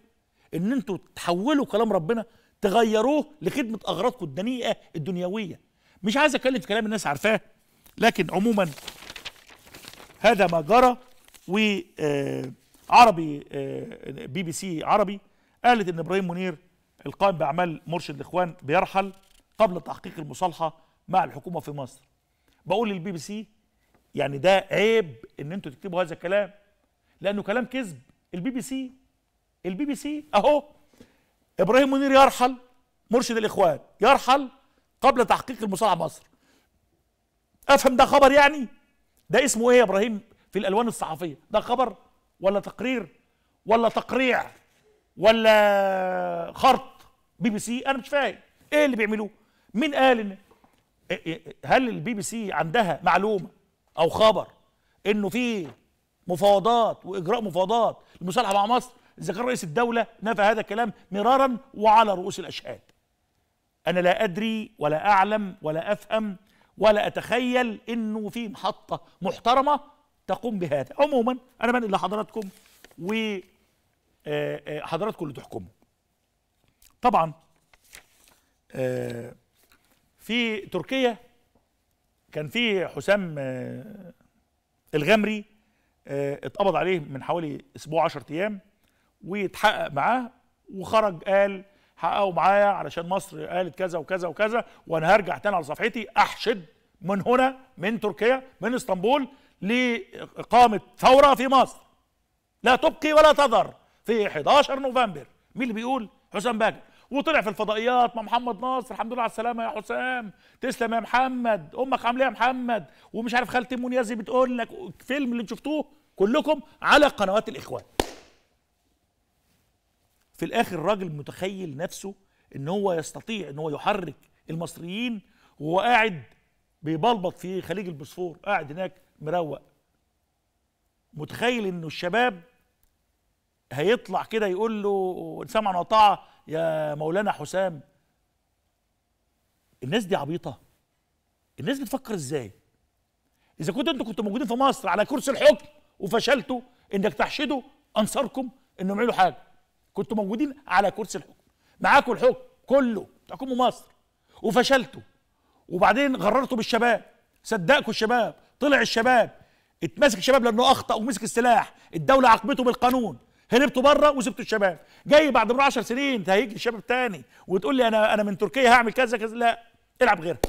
ان انتوا تحولوا كلام ربنا تغيروه لخدمة أغراضكم الدنيئة الدنيوية مش عايز أتكلم في كلام الناس عارفاه لكن عموما هذا ما جرى وعربي آه، آه، بي بي سي عربي قالت ان ابراهيم منير القائم باعمال مرشد الاخوان بيرحل قبل تحقيق المصالحه مع الحكومه في مصر بقول للبي بي سي يعني ده عيب ان انتوا تكتبوا هذا الكلام لانه كلام كذب البي بي سي البي بي سي اهو ابراهيم منير يرحل مرشد الاخوان يرحل قبل تحقيق المصالحه مصر افهم ده خبر يعني ده اسمه ايه يا ابراهيم في الالوان الصحفيه ده خبر ولا تقرير ولا تقريع ولا خرط بي بي سي انا مش فاهم ايه اللي بيعملوه مين قال ان إيه، إيه، هل البي بي سي عندها معلومه او خبر انه في مفاوضات واجراء مفاوضات للمصالحه مع مصر اذا كان رئيس الدوله نفى هذا الكلام مرارا وعلى رؤوس الاشهاد انا لا ادري ولا اعلم ولا افهم ولا اتخيل انه في محطه محترمه تقوم بهذا عموما انا بنقل لحضراتكم و آه، آه، حضراتكم اللي تحكموا طبعا آه في تركيا كان في حسام آه، الغمري آه، اتقبض عليه من حوالي اسبوع 10 ايام واتحقق معاه وخرج قال حققوا معايا علشان مصر قالت كذا وكذا وكذا وانا هرجع تاني على صفحتي احشد من هنا من تركيا من اسطنبول لاقامه ثوره في مصر لا تبقي ولا تذر في 11 نوفمبر مين اللي بيقول حسام باجر وطلع في الفضائيات مع محمد ناصر الحمد لله على السلامه يا حسام تسلم يا محمد امك عامله إيه يا محمد ومش عارف خالتي منيازي بتقول لك الفيلم اللي شفتوه كلكم على قنوات الاخوان في الاخر الراجل متخيل نفسه ان هو يستطيع ان هو يحرك المصريين وهو قاعد بيبلبط في خليج البوسفور قاعد هناك مروق متخيل انه الشباب هيطلع كده يقول له سمعا وطاعه يا مولانا حسام الناس دي عبيطه الناس بتفكر ازاي اذا كنت انتوا كنتوا موجودين في مصر على كرسي الحكم وفشلتوا انك تحشدوا انصاركم انهم يعملوا حاجه كنتوا موجودين على كرسي الحكم معاكم الحكم كله تحكموا مصر وفشلتوا وبعدين غررتوا بالشباب صدقكم الشباب طلع الشباب اتمسك الشباب لانه اخطا ومسك السلاح الدوله عاقبته بالقانون هربتوا بره وسبتوا الشباب جاي بعد مرور 10 سنين هيجي الشباب تاني وتقول لي انا انا من تركيا هعمل كذا كذا لا العب غيرها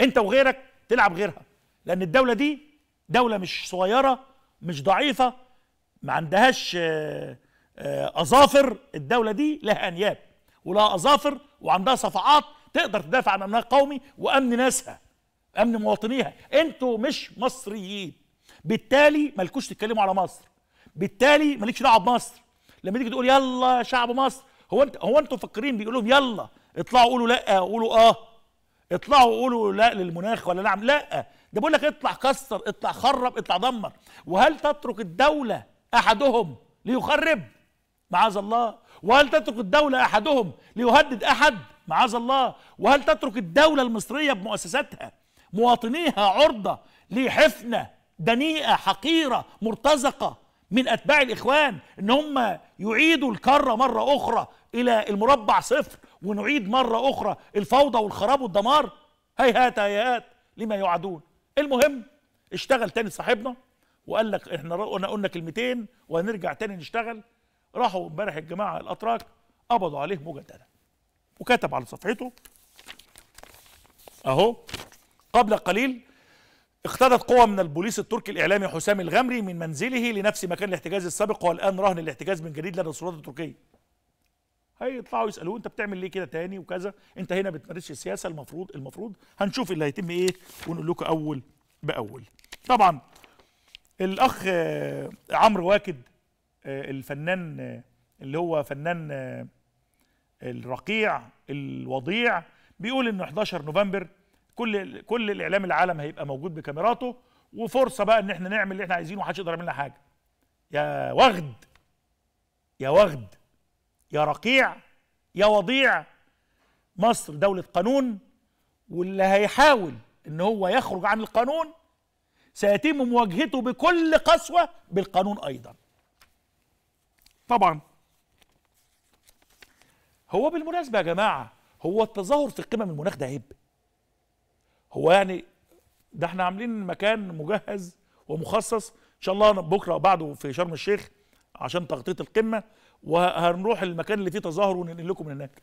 انت وغيرك تلعب غيرها لان الدوله دي دوله مش صغيره مش ضعيفه ما عندهاش آه، آه، اظافر الدوله دي لها انياب ولها اظافر وعندها صفعات تقدر تدافع عن امنها القومي وامن ناسها امن مواطنيها انتوا مش مصريين بالتالي مالكوش تتكلموا على مصر بالتالي مالكش دعوه بمصر لما تيجي تقول يلا يا شعب مصر هو انت هو انتوا مفكرين بيقول لهم يلا اطلعوا قولوا لا قولوا اه اطلعوا قولوا لا للمناخ ولا نعم لا ده بيقول لك اطلع كسر اطلع خرب اطلع دمر وهل تترك الدوله احدهم ليخرب معاذ الله وهل تترك الدوله احدهم ليهدد احد معاذ الله وهل تترك الدوله المصريه بمؤسساتها مواطنيها عرضه لحفنه دنيئه حقيره مرتزقه من أتباع الإخوان إن هم يعيدوا الكرة مرة أخرى إلى المربع صفر ونعيد مرة أخرى الفوضى والخراب والدمار هيهات هيهات لما يعدون المهم اشتغل تاني صاحبنا وقال لك احنا قلنا كلمتين وهنرجع تاني نشتغل راحوا امبارح الجماعه الاتراك قبضوا عليه مجددا وكتب على صفحته اهو قبل قليل اقتادت قوة من البوليس التركي الإعلامي حسام الغمري من منزله لنفس مكان الاحتجاز السابق والآن رهن الاحتجاز من جديد لدى السلطات التركية هيطلعوا يسألوه أنت بتعمل ليه كده تاني وكذا أنت هنا بتمارسش السياسة المفروض المفروض هنشوف اللي هيتم إيه ونقول لكم أول بأول طبعا الأخ آه، عمرو واكد آه، الفنان آه، اللي هو فنان الرقيع الوضيع بيقول إنه 11 نوفمبر كل كل الاعلام العالم هيبقى موجود بكاميراته وفرصه بقى ان احنا نعمل اللي احنا عايزينه ومحدش يقدر يعمل لنا حاجه يا وغد يا وغد يا رقيع يا وضيع مصر دولة قانون واللي هيحاول ان هو يخرج عن القانون سيتم مواجهته بكل قسوة بالقانون ايضا طبعا هو بالمناسبة يا جماعة هو التظاهر في القمم المناخ ده هيبقى هو يعني ده احنا عاملين مكان مجهز ومخصص ان شاء الله بكره وبعده في شرم الشيخ عشان تغطيه القمه وهنروح المكان اللي فيه تظاهر وننقل لكم من هناك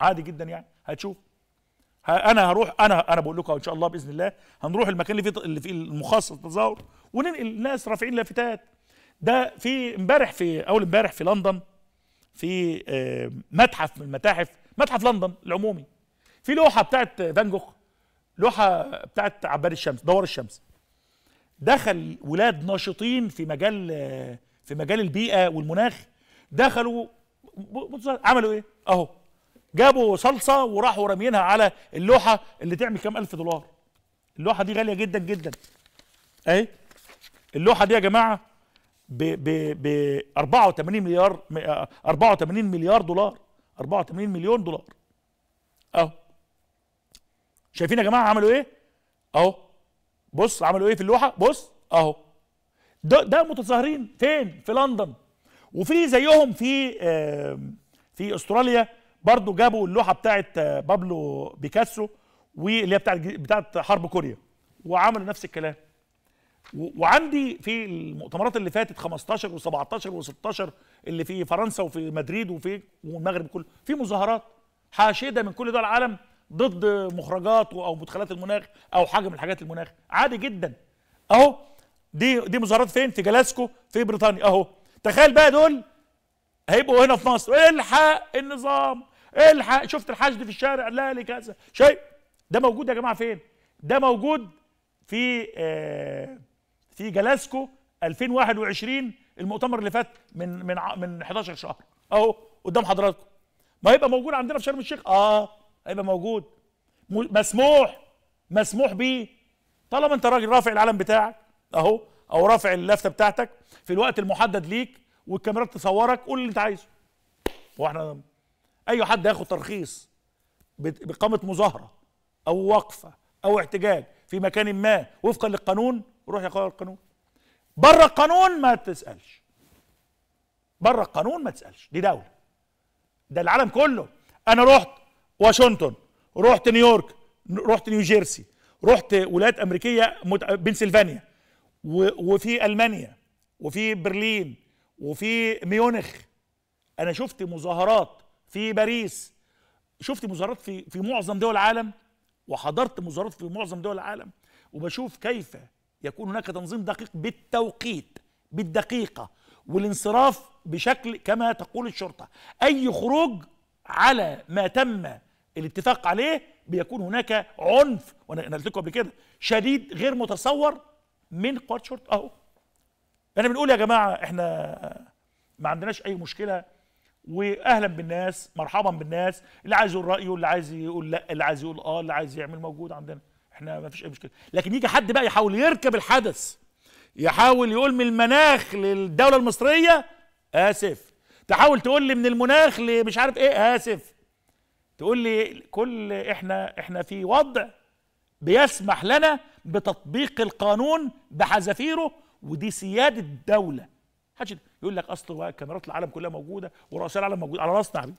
عادي جدا يعني هتشوف انا هروح انا انا بقول لكم ان شاء الله باذن الله هنروح المكان اللي فيه اللي فيه المخصص للتظاهر وننقل ناس رافعين لافتات ده في امبارح في اول امبارح في لندن في آه، متحف من المتاحف متحف لندن العمومي في لوحه بتاعت فان جوخ لوحه بتاعت عباد الشمس دوار الشمس دخل ولاد ناشطين في مجال في مجال البيئه والمناخ دخلوا عملوا ايه اهو جابوا صلصه وراحوا رامينها على اللوحه اللي تعمل كام الف دولار اللوحه دي غاليه جدا جدا اهي اللوحه دي يا جماعه ب ب ب 84 مليار 84 مليار دولار 84 مليون دولار اهو شايفين يا جماعه عملوا ايه اهو بص عملوا ايه في اللوحه بص اهو ده, ده متظاهرين فين في لندن وفي زيهم في في استراليا برضو جابوا اللوحه بتاعت آه، بابلو بيكاسو واللي هي بتاعت بتاعت حرب كوريا وعملوا نفس الكلام وعندي في المؤتمرات اللي فاتت 15 و17 و16 اللي في فرنسا وفي مدريد وفي والمغرب كله في مظاهرات حاشده من كل دول العالم ضد مخرجاته او مدخلات المناخ او حاجه من الحاجات المناخ عادي جدا اهو دي دي مظاهرات فين في جلاسكو في بريطانيا اهو تخيل بقى دول هيبقوا هنا في مصر الحق النظام الحق شفت الحشد في الشارع لا لي كذا شيء ده موجود يا جماعه فين ده موجود في آه في جلاسكو 2021 المؤتمر اللي فات من من من 11 شهر اهو قدام حضراتكم ما هيبقى موجود عندنا في شرم الشيخ اه هيبقى موجود مسموح مسموح بيه طالما انت راجل رافع العلم بتاعك اهو او رافع اللافته بتاعتك في الوقت المحدد ليك والكاميرات تصورك قول اللي انت عايزه واحنا اي حد ياخد ترخيص باقامه مظاهره او وقفه او احتجاج في مكان ما وفقا للقانون روح يا اخويا القانون بره القانون ما تسالش بره القانون ما تسالش دي دوله ده العالم كله انا رحت واشنطن رحت نيويورك رحت نيوجيرسي رحت ولايات امريكيه مت... بنسلفانيا و... وفي المانيا وفي برلين وفي ميونخ انا شفت مظاهرات في باريس شفت مظاهرات في في معظم دول العالم وحضرت مظاهرات في معظم دول العالم وبشوف كيف يكون هناك تنظيم دقيق بالتوقيت بالدقيقه والانصراف بشكل كما تقول الشرطه اي خروج على ما تم الاتفاق عليه بيكون هناك عنف وانا قلت لكم قبل كده شديد غير متصور من قوات الشرطه اهو احنا يعني بنقول يا جماعه احنا ما عندناش اي مشكله واهلا بالناس مرحبا بالناس اللي عايز يقول رايه اللي عايز يقول لا اللي عايز يقول اه اللي عايز يعمل موجود عندنا احنا ما فيش اي مشكله لكن يجي حد بقى يحاول يركب الحدث يحاول يقول من المناخ للدوله المصريه اسف تحاول تقول لي من المناخ لمش عارف ايه اسف تقول لي كل احنا احنا في وضع بيسمح لنا بتطبيق القانون بحذافيره ودي سياده الدوله حاجة يقول لك اصل كاميرات العالم كلها موجوده ورؤساء العالم موجود على راسنا يا حبيبي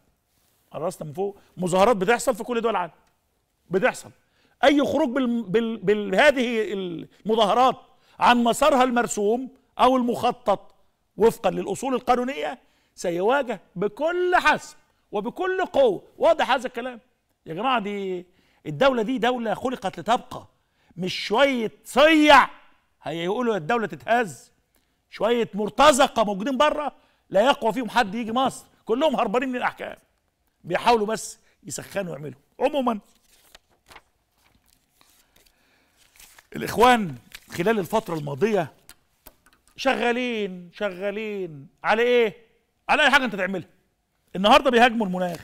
على راسنا من فوق مظاهرات بتحصل في كل دول العالم بتحصل اي خروج بهذه المظاهرات عن مسارها المرسوم او المخطط وفقا للاصول القانونيه سيواجه بكل حسب وبكل قوه واضح هذا الكلام يا جماعه دي الدوله دي دوله خلقت لتبقى مش شويه صيع هيقولوا الدوله تتهز شويه مرتزقه موجودين بره لا يقوى فيهم حد يجي مصر كلهم هربانين من الاحكام بيحاولوا بس يسخنوا ويعملوا عموما الاخوان خلال الفتره الماضيه شغالين شغالين على ايه على اي حاجه انت تعملها النهارده بيهاجموا المناخ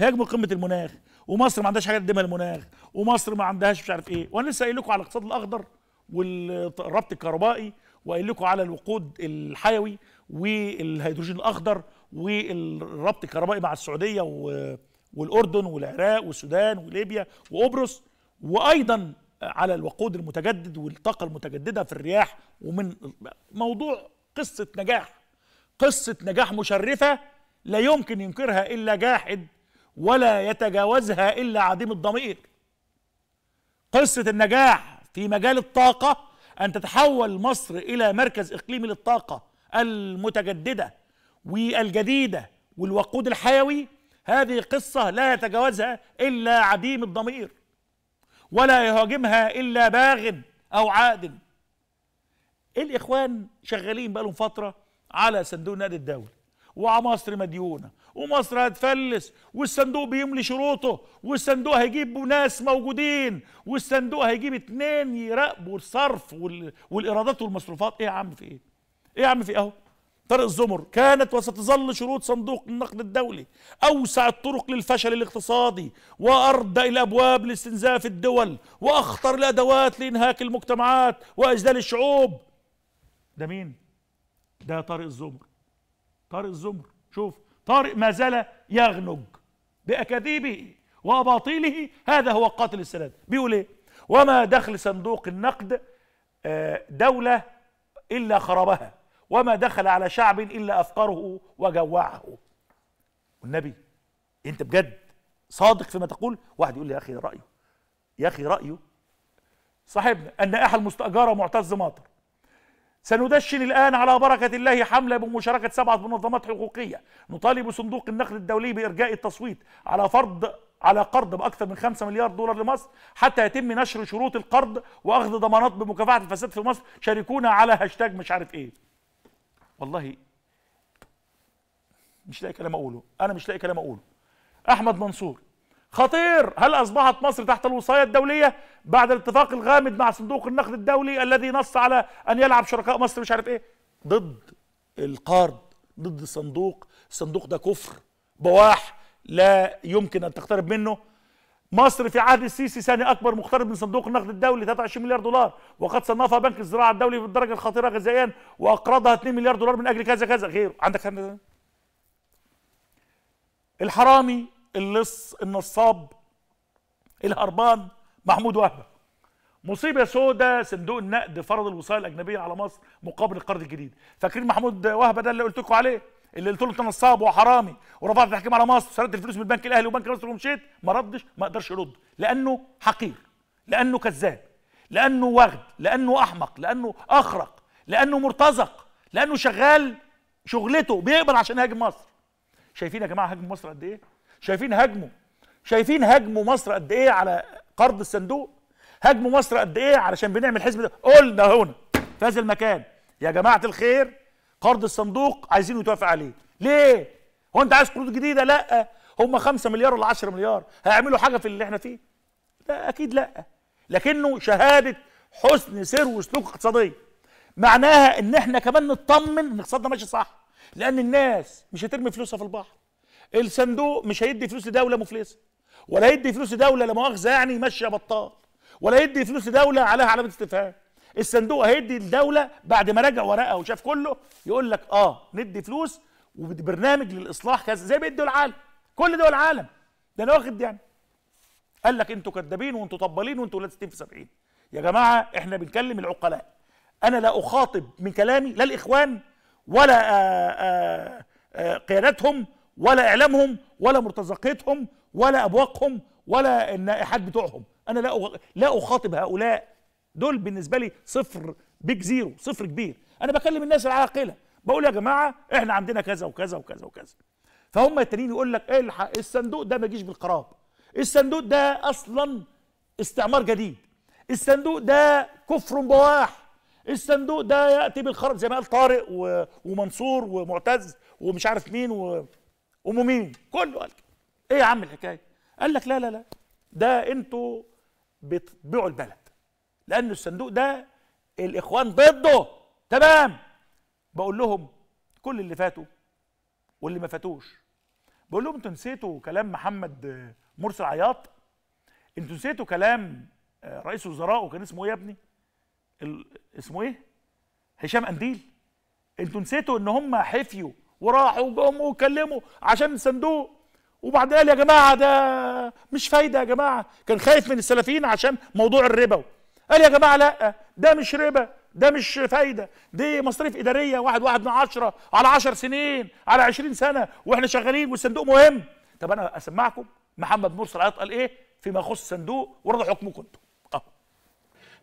هاجموا قمه المناخ ومصر ما عندهاش حاجه تقدمها للمناخ ومصر ما عندهاش مش عارف ايه وانا لسه قايل لكم على الاقتصاد الاخضر والربط الكهربائي وقايل لكم على الوقود الحيوي والهيدروجين الاخضر والربط الكهربائي مع السعوديه والاردن والعراق والسودان وليبيا وقبرص وايضا على الوقود المتجدد والطاقه المتجدده في الرياح ومن موضوع قصه نجاح قصه نجاح مشرفه لا يمكن ينكرها إلا جاحد ولا يتجاوزها إلا عديم الضمير قصة النجاح في مجال الطاقة أن تتحول مصر إلى مركز إقليمي للطاقة المتجددة والجديدة والوقود الحيوي هذه قصة لا يتجاوزها إلا عديم الضمير ولا يهاجمها إلا باغ أو عاد الإخوان شغالين بقالهم فترة على صندوق النقد الدولي ومصر مديونة ومصر هتفلس والصندوق بيملي شروطه والصندوق هيجيب ناس موجودين والصندوق هيجيب اتنين يراقبوا الصرف والإيرادات والمصروفات ايه يا عم في ايه ايه يا عم في إيه اهو طارق الزمر كانت وستظل شروط صندوق النقد الدولي أوسع الطرق للفشل الاقتصادي وأردأ الأبواب لاستنزاف الدول وأخطر الأدوات لإنهاك المجتمعات وإجلال الشعوب ده مين؟ ده طارق الزمر طارق الزمر شوف طارق ما زال يغنج باكاذيبه واباطيله هذا هو قاتل السلام بيقول ايه وما دخل صندوق النقد آه، دوله الا خربها وما دخل على شعب الا افقره وجوعه والنبي انت بجد صادق فيما تقول واحد يقول لي يا اخي رايه يا اخي رايه صاحبنا النائحه المستاجره معتز مطر سندشن الآن على بركة الله حملة بمشاركة سبعة منظمات حقوقية نطالب صندوق النقد الدولي بإرجاء التصويت على فرض على قرض بأكثر من 5 مليار دولار لمصر حتى يتم نشر شروط القرض وأخذ ضمانات بمكافحة الفساد في مصر شاركونا على هاشتاج مش عارف إيه والله مش لاقي كلام أقوله أنا مش لاقي كلام أقوله أحمد منصور خطير هل أصبحت مصر تحت الوصاية الدولية بعد الاتفاق الغامض مع صندوق النقد الدولي الذي نص على أن يلعب شركاء مصر مش عارف إيه ضد القرض ضد الصندوق الصندوق ده كفر بواح لا يمكن أن تقترب منه مصر في عهد السيسي ثاني اكبر مقترض من صندوق النقد الدولي 23 مليار دولار وقد صنفها بنك الزراعه الدولي بالدرجه الخطيره غذائيا واقرضها 2 مليار دولار من اجل كذا كذا غيره عندك عندك الحرامي اللص النصاب الهربان محمود وهبه مصيبه سوداء صندوق النقد فرض الوصايه الاجنبيه على مصر مقابل القرض الجديد فاكرين محمود وهبه ده اللي قلت لكم عليه اللي قلت له انت نصاب وحرامي ورفعت تحكيم على مصر سردت الفلوس من البنك الاهلي وبنك مصر ومشيت ما ردش ما اقدرش يرد لانه حقير لانه كذاب لانه وغد لانه احمق لانه اخرق لانه مرتزق لانه شغال شغلته بيقبل عشان يهاجم مصر شايفين يا جماعه هاجم مصر قد ايه شايفين هجمه شايفين هجمه مصر قد ايه على قرض الصندوق هجمه مصر قد ايه علشان بنعمل حزب ده قلنا هنا في هذا المكان يا جماعه الخير قرض الصندوق عايزين يتوافق عليه ليه هو انت عايز قروض جديده لا هم 5 مليار ولا 10 مليار هيعملوا حاجه في اللي احنا فيه لا اكيد لا لكنه شهاده حسن سير وسلوك اقتصادي معناها ان احنا كمان نطمن ان اقتصادنا ماشي صح لان الناس مش هترمي فلوسها في البحر الصندوق مش هيدي فلوس لدوله مفلسه ولا هيدي فلوس لدوله لا مؤاخذه يعني ماشيه بطال ولا هيدي فلوس لدوله عليها علامه استفهام الصندوق هيدي الدوله بعد ما راجع ورقه وشاف كله يقول لك اه ندي فلوس وبرنامج للاصلاح كذا زي بيدوا العالم كل دول العالم ده انا واخد يعني قال لك انتوا كدابين وانتوا طبالين وانتوا ولاد 60 في 70 يا جماعه احنا بنكلم العقلاء انا لا اخاطب من كلامي لا الاخوان ولا آآ آه، آآ آه، آه، قيادتهم ولا اعلامهم ولا مرتزقتهم ولا ابواقهم ولا النائحات بتوعهم انا لا لا اخاطب هؤلاء دول بالنسبه لي صفر بيج زيرو صفر كبير انا بكلم الناس العاقله بقول يا جماعه احنا عندنا كذا وكذا وكذا وكذا فهم التانيين يقول لك إيه الصندوق ده ما يجيش بالقراب الصندوق ده اصلا استعمار جديد الصندوق ده كفر بواح الصندوق ده ياتي بالخراب زي ما قال طارق ومنصور ومعتز ومش عارف مين و... أمه مين كله قال إيه يا عم الحكاية قال لك لا لا لا ده أنتوا بتبيعوا البلد لأن الصندوق ده الإخوان ضده تمام بقول لهم كل اللي فاتوا واللي ما فاتوش بقول لهم انتوا نسيتوا كلام محمد مرسي عياط انتوا نسيتوا كلام رئيس وزراء وكان اسمه ايه يا ابني اسمه ايه هشام قنديل انتوا نسيتوا ان هم حفيوا وراحوا وجموا وكلموا عشان الصندوق وبعدين قال يا جماعه ده مش فايده يا جماعه كان خايف من السلفيين عشان موضوع الربا قال يا جماعه لا ده مش ربا ده مش فايده دي مصاريف اداريه واحد واحد من عشرة على عشر سنين على عشرين سنه واحنا شغالين والصندوق مهم طب انا اسمعكم محمد مرسي العياط قال ايه فيما يخص الصندوق ورضوا حكمكم انتم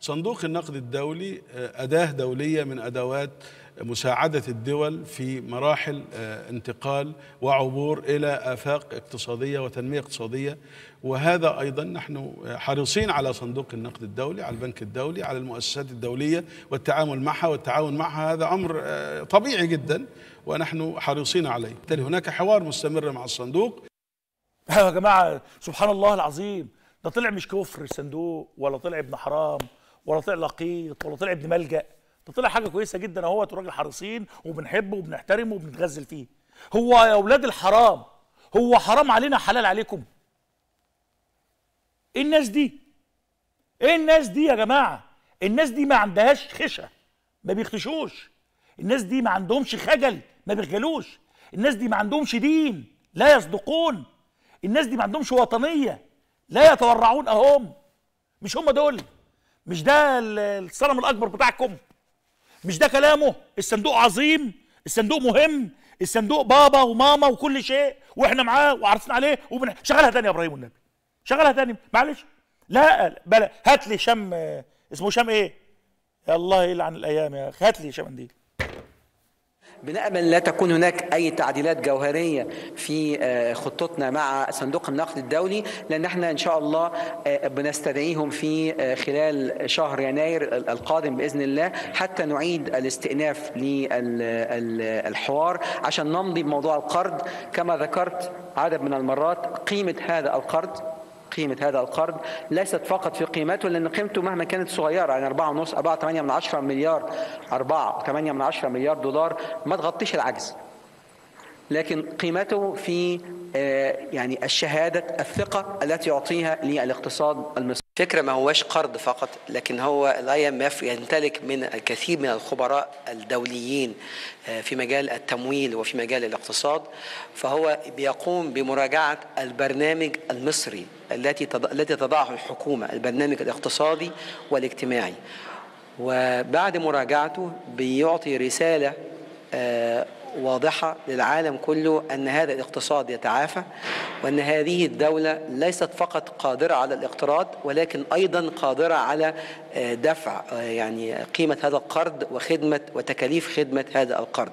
صندوق النقد الدولي آه، أداة دولية من أدوات مساعدة الدول في مراحل آه، انتقال وعبور إلى آفاق اقتصادية وتنمية اقتصادية وهذا أيضا نحن آه، حريصين على صندوق النقد الدولي على البنك الدولي على المؤسسات الدولية والتعامل معها والتعاون معها هذا أمر طبيعي جدا ونحن حريصين عليه بالتالي هناك حوار مستمر مع الصندوق يا جماعة سبحان الله العظيم ده طلع مش كفر الصندوق ولا طلع ابن حرام ولا طلع لقيط ولا طلع ابن ملجأ ده طلع حاجه كويسه جدا اهوت وراجل حريصين وبنحبه وبنحترمه وبنتغزل فيه هو يا اولاد الحرام هو حرام علينا حلال عليكم ايه الناس دي ايه الناس دي يا جماعه الناس دي ما عندهاش خشه ما بيختشوش الناس دي ما عندهمش خجل ما بيخجلوش الناس دي ما عندهمش دين لا يصدقون الناس دي ما عندهمش وطنيه لا يتورعون اهم مش هم دول مش ده الصنم الاكبر بتاعكم مش ده كلامه الصندوق عظيم الصندوق مهم الصندوق بابا وماما وكل شيء واحنا معاه وعارفين عليه وبن... شغلها تاني يا ابراهيم والنبي شغلها تاني معلش لا بلا هات لي شم آه، اسمه شم ايه يا الله يلعن إيه الايام يا اخي هات لي منديل بنامل لا تكون هناك اي تعديلات جوهريه في آه، خطتنا مع صندوق النقد الدولي لان احنا ان شاء الله آه، بنستدعيهم في آه، خلال شهر يناير القادم باذن الله حتى نعيد الاستئناف للحوار عشان نمضي بموضوع القرض كما ذكرت عدد من المرات قيمه هذا القرض قيمة هذا القرض ليست فقط في قيمته لأن قيمته مهما كانت صغيرة يعني 4.5 4 8 من 10 مليار 4 8 من 10 مليار دولار ما تغطيش العجز لكن قيمته في آه، يعني الشهادة الثقة التي يعطيها للاقتصاد المصري فكرة ما هواش قرض فقط لكن هو الاي ام اف يمتلك من الكثير من الخبراء الدوليين آه، في مجال التمويل وفي مجال الاقتصاد فهو بيقوم بمراجعة البرنامج المصري التي التي تضعها الحكومة البرنامج الاقتصادي والاجتماعي وبعد مراجعته بيعطي رسالة آه، واضحة للعالم كله أن هذا الاقتصاد يتعافى وأن هذه الدولة ليست فقط قادرة على الاقتراض ولكن أيضا قادرة على آه، دفع آه، يعني قيمة هذا القرض وخدمة وتكاليف خدمة هذا القرض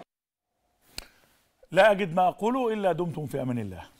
لا أجد ما أقوله إلا دمتم في أمان الله